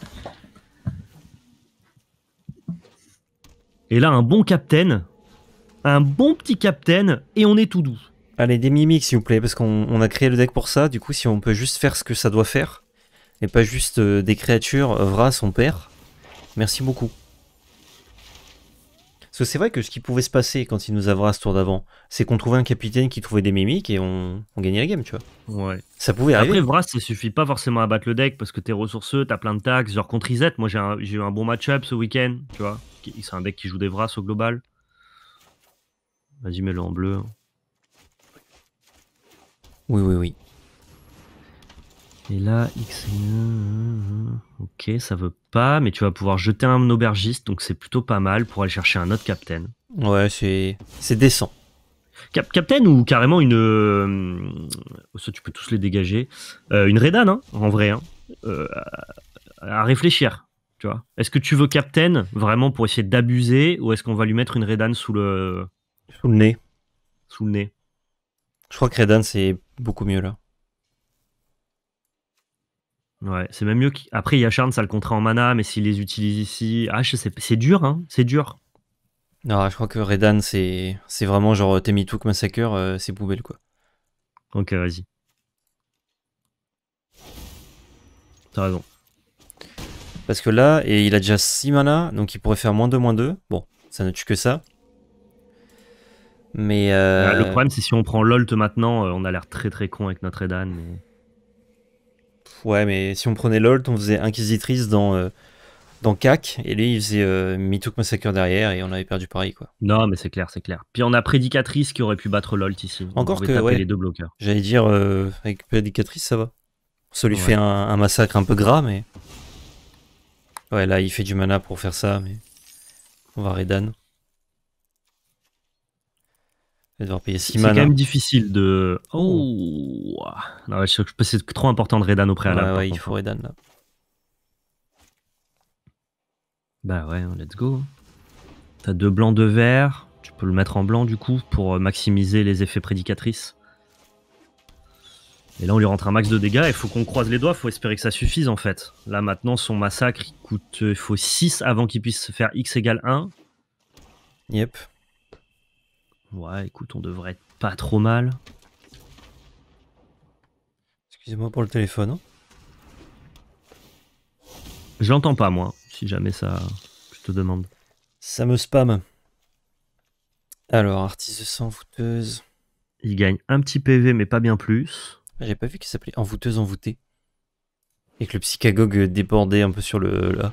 Et là un bon capitaine, un bon petit capitaine et on est tout doux. Allez des mimiques s'il vous plaît parce qu'on a créé le deck pour ça. Du coup si on peut juste faire ce que ça doit faire et pas juste euh, des créatures euh, Vra son père. Merci beaucoup. Parce que c'est vrai que ce qui pouvait se passer quand il nous avra ce tour d'avant, c'est qu'on trouvait un capitaine qui trouvait des mimiques et on, gagnait la game, tu vois. Ouais. Ça pouvait arriver. Après, Vras, ça suffit pas forcément à battre le deck parce que t'es ressourceux, t'as plein de taxes. Genre contre Izet, moi j'ai, eu un bon match-up ce week-end, tu vois. C'est un deck qui joue des Vras au global. Vas-y, mets-le en bleu. Oui, oui, oui. Et là, X 1 e, euh, euh, Ok, ça veut pas, mais tu vas pouvoir jeter un aubergiste, donc c'est plutôt pas mal pour aller chercher un autre captain. Ouais, c'est, c'est décent. Cap captain ou carrément une. Euh, ça, tu peux tous les dégager. une Redan, hein, en vrai. Hein, à, à réfléchir. Tu vois Est-ce que tu veux captain vraiment pour essayer d'abuser ou est-ce qu'on va lui mettre une Redan sous le. Sous le nez. Sous le nez. Je crois que Redan, c'est beaucoup mieux là. Ouais, c'est même mieux. Après, Yacharn, ça le contrat en mana, mais s'il les utilise ici. Ah, C'est dur, hein. C'est dur. Non, je crois que Redan, c'est vraiment genre euh, Took Massacre, euh, c'est poubelle, quoi. Ok, vas-y. T'as raison. Parce que là, et il a déjà 6 mana, donc il pourrait faire moins 2, moins 2. Bon, ça ne tue que ça. Mais. Euh, bah, le problème, c'est si on prend l'alt maintenant, on a l'air très très con avec notre Redan. Mais... Ouais, mais si on prenait Lolt, on faisait Inquisitrice dans, euh, dans CAC, et lui, il faisait euh, Massacre derrière, et on avait perdu pareil, quoi. Non, mais c'est clair, c'est clair. Puis on a Prédicatrice qui aurait pu battre Lolt ici. Encore que, ouais, les deux bloqueurs. J'allais dire, euh, avec Prédicatrice, ça va. Ça lui fait un, un, massacre un peu gras, mais... Ouais, là, il fait du mana pour faire ça, mais... On va Redan. C'est quand même difficile de. Oh, oh. je, C'est trop important de Redan au préalable. Ouais, ouais il faut Redan là. Bah ouais, let's go. T'as deux blancs, deux verts. Tu peux le mettre en blanc du coup pour euh, maximiser les effets prédicatrices. Et là, on lui rentre un max de dégâts. Il faut qu'on croise les doigts. faut espérer que ça suffise en fait. Là, maintenant, son massacre, il coûte. Euh, il faut 6 avant qu'il puisse faire x égale 1. Yep. Ouais, écoute, on devrait être pas trop mal. Excusez-moi pour le téléphone. Hein. je l'entends pas, moi, si jamais ça. Je te demande. Ça me spam. Alors, sans voûteuse... Il gagne un petit PV, mais pas bien plus. J'ai pas vu qu'il s'appelait envoûteuse envoûtée. Et que le psychagogue débordait un peu sur le. là.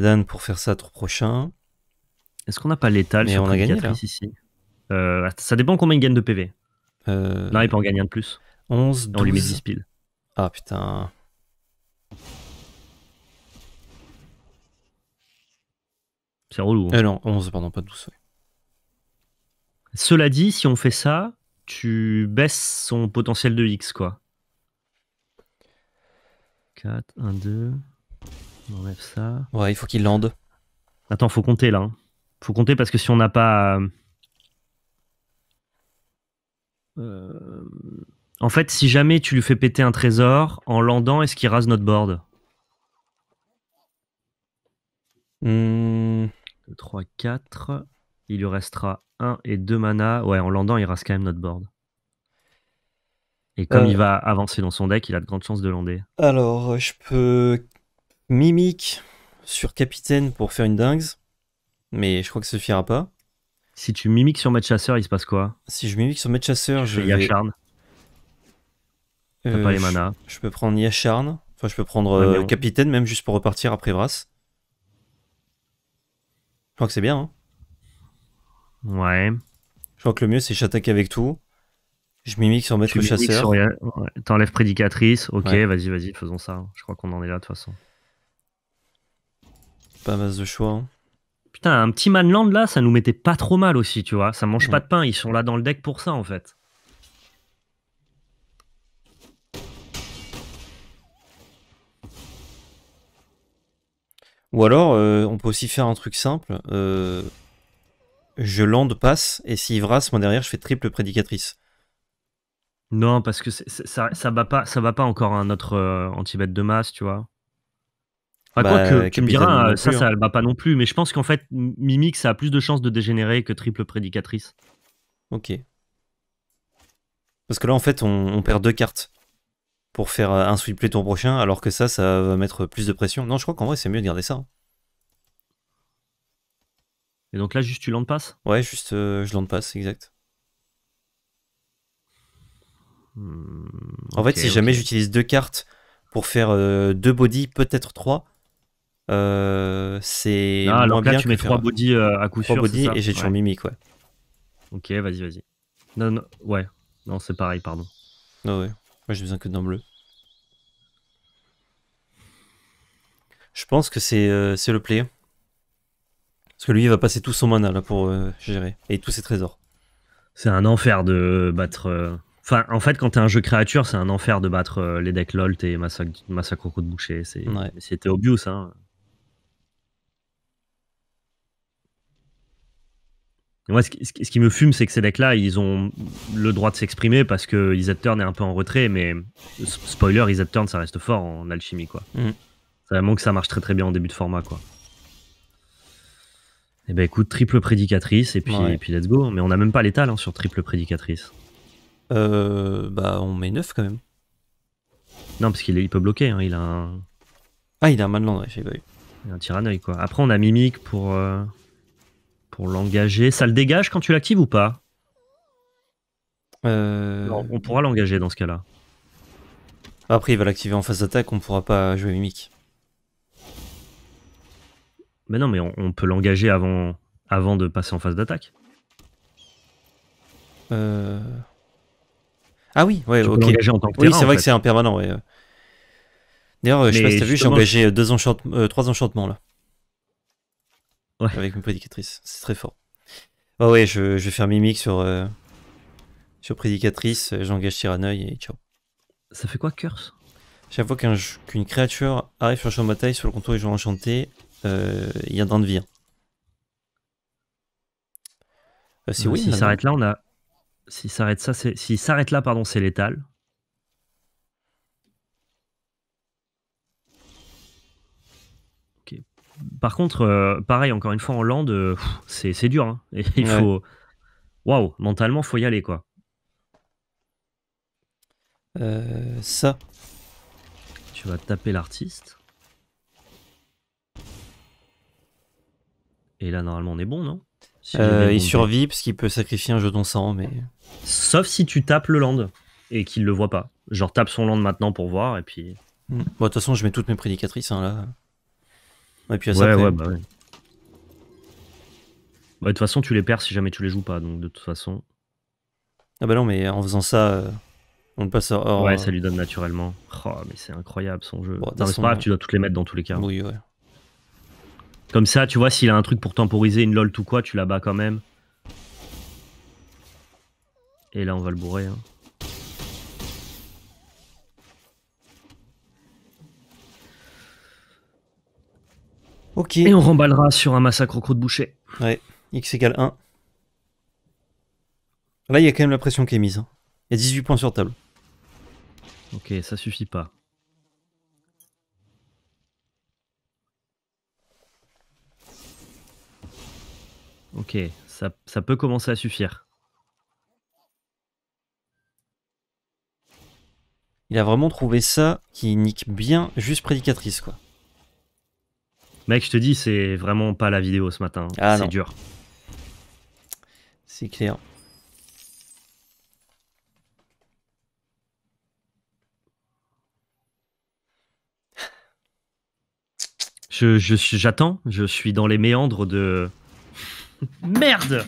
dan pour faire ça trop prochain. Est-ce qu'on n'a pas l'étal sur on a euh, Ça dépend combien il gagne de PV. Non, euh, il peut en gagner un de plus. 11, 12. On lui met 10 piles. Ah putain. C'est relou. Hein. Euh, non, 11, pardon, pas 12. Cela dit, si on fait ça, tu baisses son potentiel de X, quoi. 4, 1, 2. On enlève ça. Ouais, il faut qu'il lande. Attends, faut compter là. Hein faut compter parce que si on n'a pas. Euh, en fait, si jamais tu lui fais péter un trésor, en landant, est-ce qu'il rase notre board 2, 3, 4. Il lui restera 1 et 2 mana. Ouais, en landant, il rase quand même notre board. Et comme euh. il va avancer dans son deck, il a de grandes chances de lander. Alors, je peux mimique sur capitaine pour faire une dingue mais je crois que ça suffira pas. Si tu mimiques sur Chasseur, il se passe quoi Si je mimique sur Chasseur, je. Vais... Yacharn. Euh, pas les euh, Je, peux prendre Yacharn. Enfin, je peux prendre euh, Capitaine, même juste pour repartir après Brass. Je crois que c'est bien. Hein ouais. Je crois que le mieux, c'est j'attaque avec tout. Je mimique sur Maître Chasseur. Sur... T'enlèves Prédicatrice. Ok, vas-y, vas-y, faisons ça. Je crois qu'on en est là, de toute façon. Pas masse de choix. Hein. Putain, un petit land là, ça nous mettait pas trop mal aussi, tu vois. Ça mange pas de pain, ils sont là dans le deck pour ça en fait. Ou alors, euh, on peut aussi faire un truc simple. Euh, je lande passe, et s'il vrasse, moi derrière, je fais triple prédicatrice. Non, parce que ça, va pas, ça va pas encore un hein, autre euh, anti-bête de masse, tu vois. Ah, bah, tu me diras, ça, ça ne bat pas non plus, mais je pense qu'en fait, Mimix, ça a plus de chances de dégénérer que Triple Prédicatrice. Ok. Parce que là, en fait, on, perd deux cartes pour faire euh, un sweep play ton prochain, alors que ça, ça va mettre plus de pression. Non, je crois qu'en vrai, c'est mieux de garder ça. Hein. Et donc là, juste tu land passe Ouais, juste euh, je land passe, exact. Hmm, en fait, si jamais j'utilise deux cartes pour faire euh, deux body, peut-être trois, euh, c'est ah, alors bien là, tu mets trois body euh, à coup sûr. body et j'ai toujours mimique, ouais. Ok, vas-y, vas-y. Non, ouais. Non, c'est pareil, pardon. Ah ouais. Moi, j'ai besoin que d'un bleu. Je pense que c'est euh, c'est le play. Parce que lui, il va passer tout son mana là pour gérer. Et tous ses trésors. C'est un enfer de battre. Enfin, en fait, quand t'es un jeu créature, c'est un enfer de battre les decks lolt et Massacre, au coup de boucher. C'était obvious, hein. moi, ce qui, me fume, c'est que ces decks-là, ils ont le droit de s'exprimer parce que Izet Turn est un peu en retrait, mais spoiler, Izet Turn, ça reste fort en alchimie, quoi. Mm. Ça vraiment que ça marche très très bien en début de format, quoi. Et eh ben écoute, triple prédicatrice, et puis, puis let's go. Mais on n'a même pas l'étal hein, sur triple prédicatrice. Euh, bah, on met 9 quand même. Non, parce qu'il peut bloquer, hein, il a un. Ah, il a un Manland, j'ai pas a un quoi. Après, on a Mimic pour. Euh, pour l'engager. Ça le dégage quand tu l'actives ou pas euh, On pourra l'engager dans ce cas-là. Après, il va l'activer en phase d'attaque, on pourra pas jouer Mimic. Mais non, mais on, peut l'engager avant, avant de passer en phase d'attaque. Euh. Ah oui, ouais, ok. oui, c'est vrai que c'est un permanent. D'ailleurs, euh, je sais pas si t'as vu, j'ai engagé deux enchantements, trois enchantements là avec une prédicatrice. C'est très fort. Ah ouais ouais, je, vais faire mimique sur, euh, sur prédicatrice, j'engage tiraneuil et ciao. Ça fait quoi, curse Chaque fois qu'une créature arrive sur le champ de bataille, sur le contour des joueur enchanté, euh, il y a un de vie. Hein. Euh, si oui, s'arrête là, on a. si s'arrête ça, c'est. s'arrête là, pardon, c'est létal. par contre, euh, pareil, encore une fois, en land, euh, c'est dur. Hein. il faut. Waouh, mentalement, faut y aller, quoi. Euh, ça. Tu vas taper l'artiste. Et là, normalement, on est bon, non euh, Il survit, parce qu'il peut sacrifier un jeton sang, mais. Sauf si tu tapes le land et qu'il le voit pas. Genre, tape son land maintenant pour voir, et puis. Hmm. Bon, de toute façon, je mets toutes mes prédicatrices, hein, là. Et bah ouais, bah ouais. de toute façon, tu les perds si jamais tu les joues pas, donc de toute façon. Ah bah non, mais en faisant ça, euh, on le passe hors. Ouais, euh, ça lui donne naturellement. Oh, mais c'est incroyable son jeu. Bon, pas grave, tu dois toutes les mettre dans tous les cas. Oui, ouais. Comme ça, tu vois, s'il a un truc pour temporiser, une lol tout quoi, tu la bats quand même. Et là, on va le bourrer. Hein. Et on remballera sur un massacre au croc de boucher. Ouais, x égale 1. Là, il y a quand même la pression qui est mise. Hein. Il y a 18 points sur table. Ok, ça suffit pas. Ok, ça, ça peut commencer à suffire. Il a vraiment trouvé ça qui nique bien juste prédicatrice, quoi. Mec, je te dis, c'est vraiment pas la vidéo ce matin. Ah c'est dur. C'est clair. Je, j'attends, je, suis dans les méandres de. Merde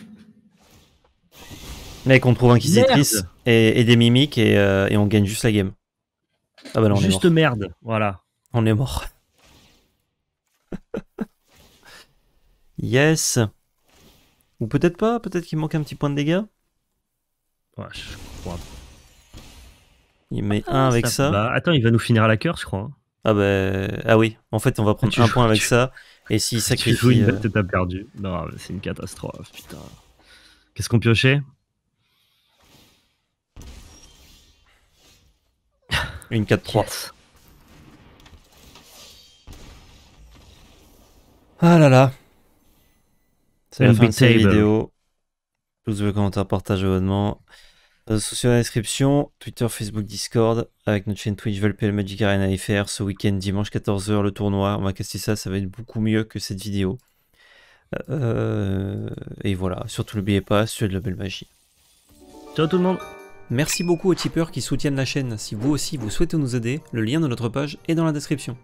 Mec, on trouve Inquisitrice et, et, des mimiques euh, et, on gagne juste la game. Ah bah on Juste est mort. merde, voilà. On est mort yes. Ou peut-être pas, peut-être qu'il manque un petit point de dégâts. Ouais, je crois. Il met ah, un avec ça. Bah, attends, il va nous finir à la cœur, je crois. Ah bah ah oui. En fait, on va prendre ah, un point avec ça. Et s'il [laughs] sacrifie. Tu joues euh, perdu. Non, c'est une catastrophe, putain. Qu'est-ce qu'on piochait Une 4-3. Ah là là. C'est la fin de cette vidéo. Tous vos commentaires, partage, abonnement. Euh, Réseaux la description, Twitter, Facebook, Discord, avec notre chaîne Twitch Valpel Magic Arena FR ce week-end, dimanche 14h, le tournoi. On va casser ça, ça va être beaucoup mieux que cette vidéo. Euh, et voilà, surtout n'oubliez pas, suivez de la belle magie. Ciao tout le monde Merci beaucoup aux tipeurs qui soutiennent la chaîne. Si vous aussi vous souhaitez nous aider, le lien de notre page est dans la description.